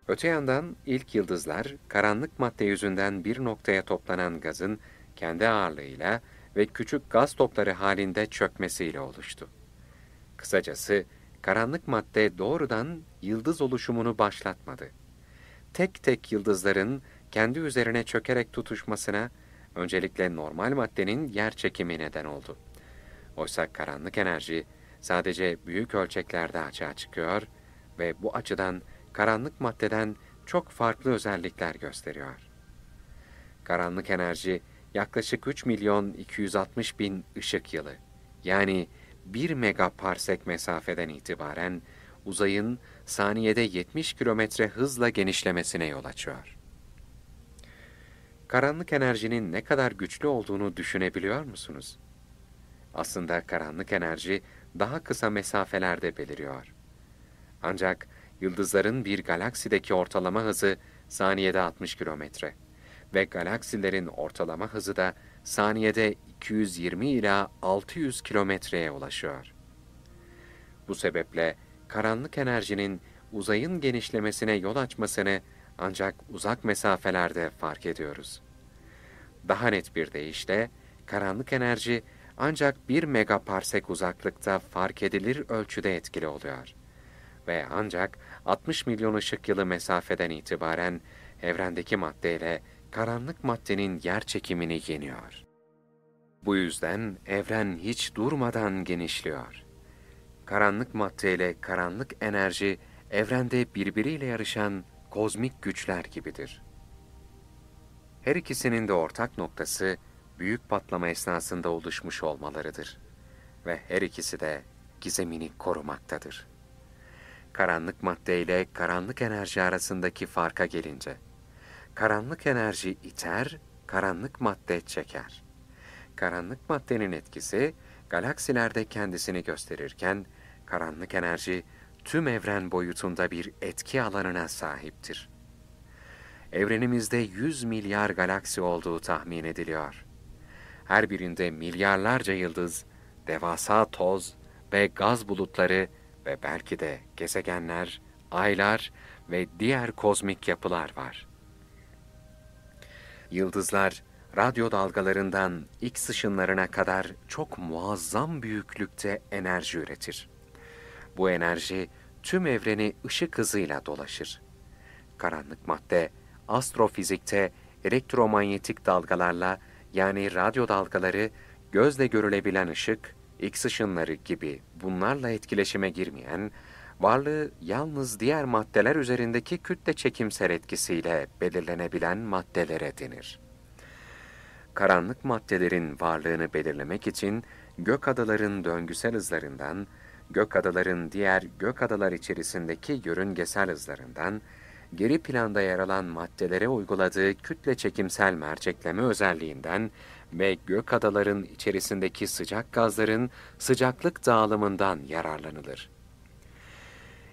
Öte yandan ilk yıldızlar karanlık madde yüzünden bir noktaya toplanan gazın kendi ağırlığıyla ve küçük gaz topları halinde çökmesiyle oluştu. Kısacası karanlık madde doğrudan yıldız oluşumunu başlatmadı. Tek tek yıldızların kendi üzerine çökerek tutuşmasına öncelikle normal maddenin yer çekimi neden oldu. Oysa karanlık enerji sadece büyük ölçeklerde açığa çıkıyor ve bu açıdan karanlık maddeden çok farklı özellikler gösteriyor. Karanlık enerji yaklaşık 3 milyon 260 bin ışık yılı yani 1 megaparsek mesafeden itibaren uzayın saniyede 70 kilometre hızla genişlemesine yol açıyor. Karanlık enerjinin ne kadar güçlü olduğunu düşünebiliyor musunuz? Aslında karanlık enerji daha kısa mesafelerde beliriyor. Ancak yıldızların bir galaksideki ortalama hızı saniyede 60 kilometre ve galaksilerin ortalama hızı da saniyede 220 ila 600 kilometreye ulaşıyor. Bu sebeple karanlık enerjinin uzayın genişlemesine yol açmasını ancak uzak mesafelerde fark ediyoruz. Daha net bir deyişle, karanlık enerji ancak 1 megaparsek uzaklıkta fark edilir ölçüde etkili oluyor. Ve ancak 60 milyon ışık yılı mesafeden itibaren evrendeki maddeyle karanlık maddenin yer çekimini yeniyor. Bu yüzden evren hiç durmadan genişliyor. Karanlık madde ile karanlık enerji evrende birbiriyle yarışan kozmik güçler gibidir. Her ikisinin de ortak noktası büyük patlama esnasında oluşmuş olmalarıdır. Ve her ikisi de gizemini korumaktadır. Karanlık madde ile karanlık enerji arasındaki farka gelince, karanlık enerji iter, karanlık madde çeker. Karanlık maddenin etkisi galaksilerde kendisini gösterirken, karanlık enerji tüm evren boyutunda bir etki alanına sahiptir. Evrenimizde 100 milyar galaksi olduğu tahmin ediliyor her birinde milyarlarca yıldız, devasa toz ve gaz bulutları ve belki de gezegenler, aylar ve diğer kozmik yapılar var. Yıldızlar, radyo dalgalarından X ışınlarına kadar çok muazzam büyüklükte enerji üretir. Bu enerji tüm evreni ışık hızıyla dolaşır. Karanlık madde, astrofizikte elektromanyetik dalgalarla yani radyo dalgaları, gözle görülebilen ışık, X ışınları gibi bunlarla etkileşime girmeyen, varlığı yalnız diğer maddeler üzerindeki kütle çekimsel etkisiyle belirlenebilen maddelere denir. Karanlık maddelerin varlığını belirlemek için gök adaların döngüsel hızlarından, gök adaların diğer gök adalar içerisindeki yörüngesel hızlarından, geri planda yer alan maddelere uyguladığı kütle çekimsel mercekleme özelliğinden ve gök adaların içerisindeki sıcak gazların sıcaklık dağılımından yararlanılır.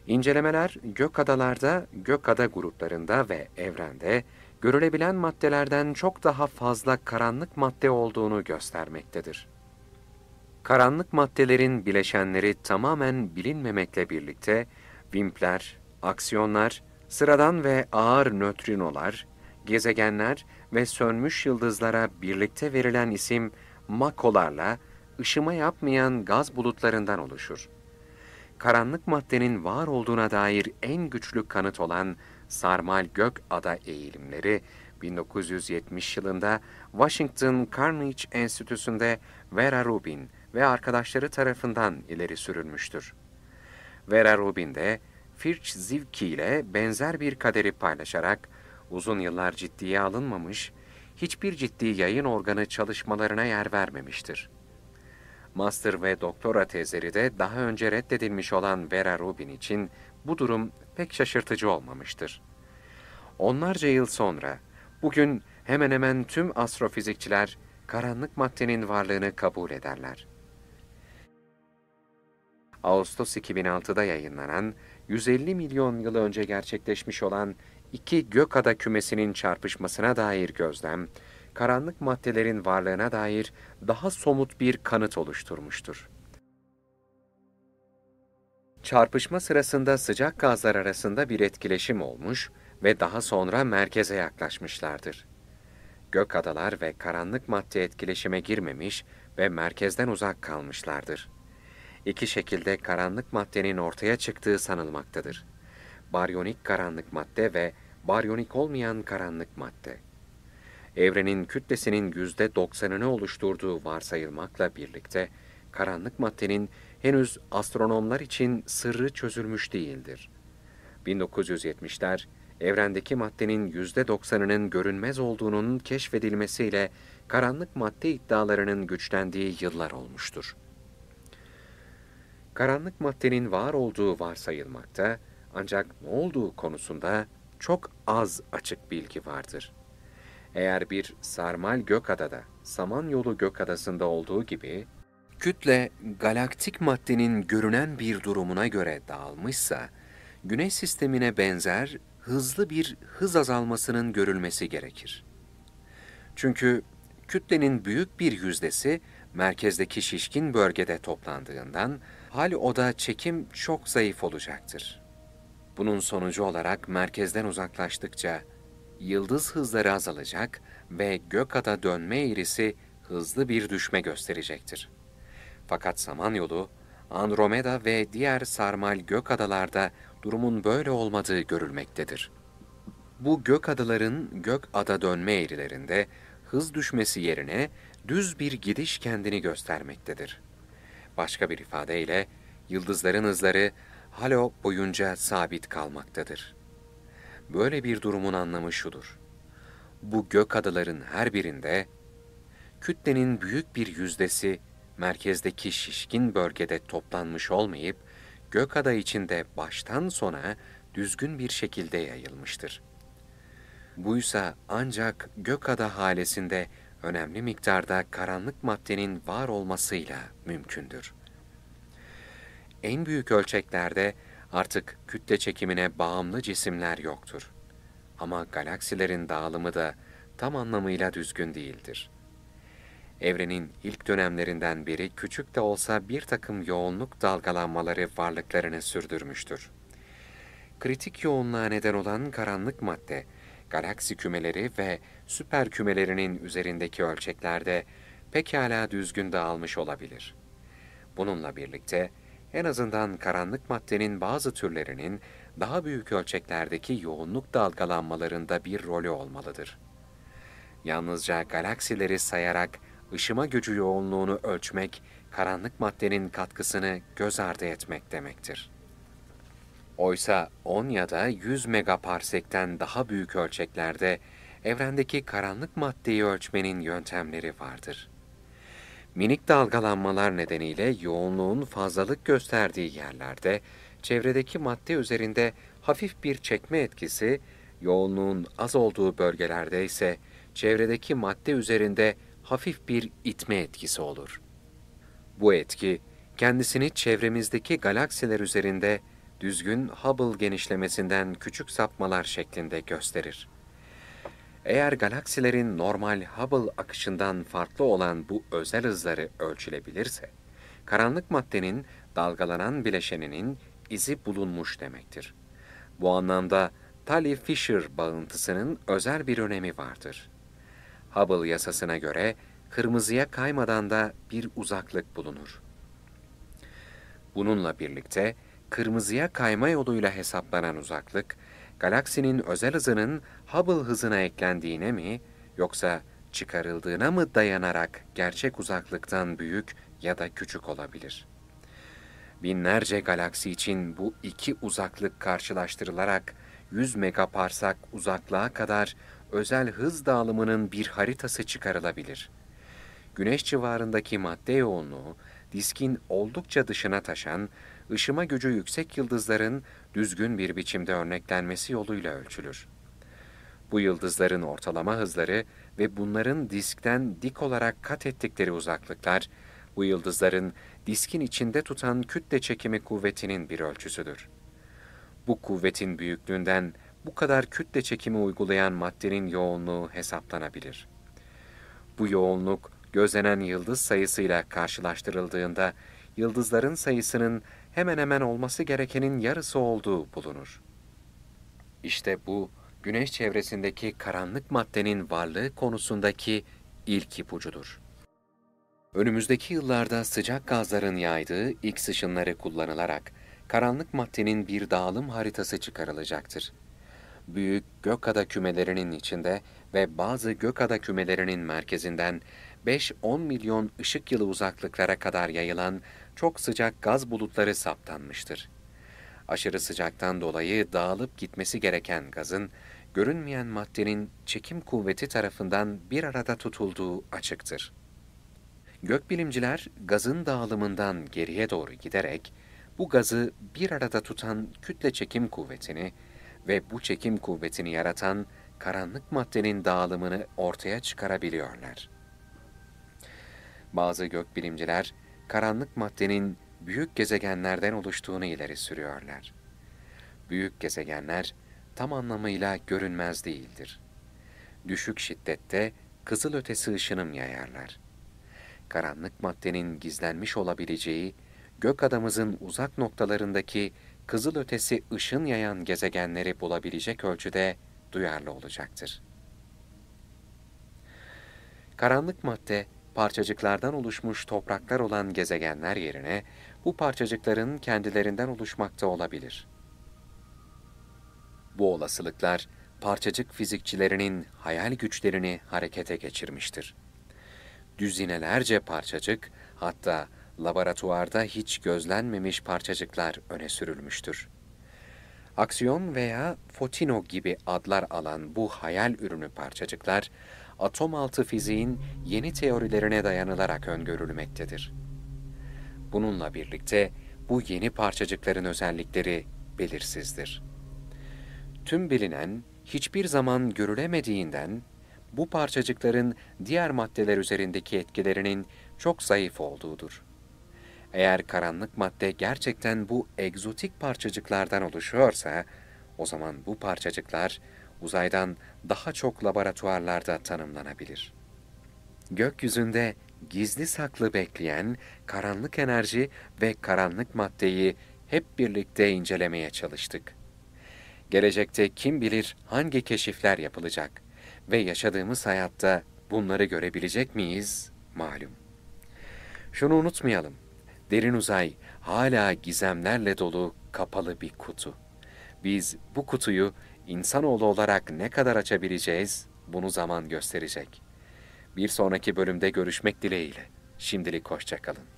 İncelemeler gök adalarda, gök ada gruplarında ve evrende görülebilen maddelerden çok daha fazla karanlık madde olduğunu göstermektedir. Karanlık maddelerin bileşenleri tamamen bilinmemekle birlikte, vimpler, aksiyonlar Sıradan ve ağır nötrinolar, gezegenler ve sönmüş yıldızlara birlikte verilen isim makolarla ışıma yapmayan gaz bulutlarından oluşur. Karanlık maddenin var olduğuna dair en güçlü kanıt olan sarmal gök ada eğilimleri 1970 yılında Washington Carnegie Enstitüsü'nde Vera Rubin ve arkadaşları tarafından ileri sürülmüştür. Vera Rubin de Firch Zivki ile benzer bir kaderi paylaşarak uzun yıllar ciddiye alınmamış, hiçbir ciddi yayın organı çalışmalarına yer vermemiştir. Master ve doktora tezleri de daha önce reddedilmiş olan Vera Rubin için bu durum pek şaşırtıcı olmamıştır. Onlarca yıl sonra, bugün hemen hemen tüm astrofizikçiler karanlık maddenin varlığını kabul ederler. Ağustos 2006'da yayınlanan 150 milyon yıl önce gerçekleşmiş olan iki gökada kümesinin çarpışmasına dair gözlem, karanlık maddelerin varlığına dair daha somut bir kanıt oluşturmuştur. Çarpışma sırasında sıcak gazlar arasında bir etkileşim olmuş ve daha sonra merkeze yaklaşmışlardır. Gök adalar ve karanlık madde etkileşime girmemiş ve merkezden uzak kalmışlardır iki şekilde karanlık maddenin ortaya çıktığı sanılmaktadır. Baryonik karanlık madde ve baryonik olmayan karanlık madde. Evrenin kütlesinin yüzde doksanını oluşturduğu varsayılmakla birlikte, karanlık maddenin henüz astronomlar için sırrı çözülmüş değildir. 1970'ler, evrendeki maddenin yüzde doksanının görünmez olduğunun keşfedilmesiyle karanlık madde iddialarının güçlendiği yıllar olmuştur karanlık maddenin var olduğu varsayılmakta ancak ne olduğu konusunda çok az açık bilgi vardır. Eğer bir sarmal gökadada, Samanyolu gökadasında olduğu gibi kütle galaktik maddenin görünen bir durumuna göre dağılmışsa, Güneş sistemine benzer hızlı bir hız azalmasının görülmesi gerekir. Çünkü kütlenin büyük bir yüzdesi merkezdeki şişkin bölgede toplandığından Hal oda çekim çok zayıf olacaktır. Bunun sonucu olarak merkezden uzaklaştıkça yıldız hızları azalacak ve gökada dönme eğrisi hızlı bir düşme gösterecektir. Fakat Samanyolu, Andromeda ve diğer sarmal gök adalarda durumun böyle olmadığı görülmektedir. Bu gök adaların gök ada dönme eğrilerinde hız düşmesi yerine düz bir gidiş kendini göstermektedir. Başka bir ifadeyle yıldızların hızları halo boyunca sabit kalmaktadır. Böyle bir durumun anlamı şudur. Bu gök adaların her birinde kütlenin büyük bir yüzdesi merkezdeki şişkin bölgede toplanmış olmayıp gökada içinde baştan sona düzgün bir şekilde yayılmıştır. Buysa ancak gökada halesinde önemli miktarda karanlık maddenin var olmasıyla mümkündür en büyük ölçeklerde artık kütle çekimine bağımlı cisimler yoktur. Ama galaksilerin dağılımı da tam anlamıyla düzgün değildir. Evrenin ilk dönemlerinden beri küçük de olsa bir takım yoğunluk dalgalanmaları varlıklarını sürdürmüştür. Kritik yoğunluğa neden olan karanlık madde, galaksi kümeleri ve süper kümelerinin üzerindeki ölçeklerde pekala düzgün dağılmış olabilir. Bununla birlikte en azından karanlık maddenin bazı türlerinin daha büyük ölçeklerdeki yoğunluk dalgalanmalarında bir rolü olmalıdır. Yalnızca galaksileri sayarak ışıma gücü yoğunluğunu ölçmek, karanlık maddenin katkısını göz ardı etmek demektir. Oysa 10 ya da 100 megaparsekten daha büyük ölçeklerde evrendeki karanlık maddeyi ölçmenin yöntemleri vardır.'' Minik dalgalanmalar nedeniyle yoğunluğun fazlalık gösterdiği yerlerde çevredeki madde üzerinde hafif bir çekme etkisi, yoğunluğun az olduğu bölgelerde ise çevredeki madde üzerinde hafif bir itme etkisi olur. Bu etki kendisini çevremizdeki galaksiler üzerinde düzgün Hubble genişlemesinden küçük sapmalar şeklinde gösterir. Eğer galaksilerin normal Hubble akışından farklı olan bu özel hızları ölçülebilirse, karanlık maddenin dalgalanan bileşeninin izi bulunmuş demektir. Bu anlamda Tully-Fisher bağıntısının özel bir önemi vardır. Hubble yasasına göre kırmızıya kaymadan da bir uzaklık bulunur. Bununla birlikte kırmızıya kayma yoluyla hesaplanan uzaklık, galaksinin özel hızının Hubble hızına eklendiğine mi yoksa çıkarıldığına mı dayanarak gerçek uzaklıktan büyük ya da küçük olabilir? Binlerce galaksi için bu iki uzaklık karşılaştırılarak 100 megaparsak uzaklığa kadar özel hız dağılımının bir haritası çıkarılabilir. Güneş civarındaki madde yoğunluğu, diskin oldukça dışına taşan, ışıma gücü yüksek yıldızların düzgün bir biçimde örneklenmesi yoluyla ölçülür. Bu yıldızların ortalama hızları ve bunların diskten dik olarak kat ettikleri uzaklıklar, bu yıldızların diskin içinde tutan kütle çekimi kuvvetinin bir ölçüsüdür. Bu kuvvetin büyüklüğünden bu kadar kütle çekimi uygulayan maddenin yoğunluğu hesaplanabilir. Bu yoğunluk gözlenen yıldız sayısıyla karşılaştırıldığında yıldızların sayısının hemen hemen olması gerekenin yarısı olduğu bulunur. İşte bu Güneş çevresindeki karanlık maddenin varlığı konusundaki ilk ipucudur. Önümüzdeki yıllarda sıcak gazların yaydığı X ışınları kullanılarak karanlık maddenin bir dağılım haritası çıkarılacaktır. Büyük gökada kümelerinin içinde ve bazı gökada kümelerinin merkezinden 5-10 milyon ışık yılı uzaklıklara kadar yayılan çok sıcak gaz bulutları saptanmıştır. Aşırı sıcaktan dolayı dağılıp gitmesi gereken gazın görünmeyen maddenin çekim kuvveti tarafından bir arada tutulduğu açıktır. Gökbilimciler gazın dağılımından geriye doğru giderek bu gazı bir arada tutan kütle çekim kuvvetini ve bu çekim kuvvetini yaratan karanlık maddenin dağılımını ortaya çıkarabiliyorlar. Bazı gökbilimciler karanlık maddenin büyük gezegenlerden oluştuğunu ileri sürüyorlar. Büyük gezegenler tam anlamıyla görünmez değildir. Düşük şiddette kızılötesi ışınım yayarlar. Karanlık maddenin gizlenmiş olabileceği, gök adamızın uzak noktalarındaki kızılötesi ışın yayan gezegenleri bulabilecek ölçüde duyarlı olacaktır. Karanlık madde, parçacıklardan oluşmuş topraklar olan gezegenler yerine, bu parçacıkların kendilerinden oluşmakta olabilir.'' Bu olasılıklar parçacık fizikçilerinin hayal güçlerini harekete geçirmiştir. Düzinelerce parçacık, hatta laboratuvarda hiç gözlenmemiş parçacıklar öne sürülmüştür. Aksiyon veya fotino gibi adlar alan bu hayal ürünü parçacıklar, atom altı fiziğin yeni teorilerine dayanılarak öngörülmektedir. Bununla birlikte bu yeni parçacıkların özellikleri belirsizdir tüm bilinen, hiçbir zaman görülemediğinden, bu parçacıkların diğer maddeler üzerindeki etkilerinin çok zayıf olduğudur. Eğer karanlık madde gerçekten bu egzotik parçacıklardan oluşuyorsa, o zaman bu parçacıklar uzaydan daha çok laboratuvarlarda tanımlanabilir. Gökyüzünde gizli saklı bekleyen karanlık enerji ve karanlık maddeyi hep birlikte incelemeye çalıştık. Gelecekte kim bilir hangi keşifler yapılacak ve yaşadığımız hayatta bunları görebilecek miyiz malum. Şunu unutmayalım, derin uzay hala gizemlerle dolu kapalı bir kutu. Biz bu kutuyu insanoğlu olarak ne kadar açabileceğiz bunu zaman gösterecek. Bir sonraki bölümde görüşmek dileğiyle. Şimdilik hoşçakalın.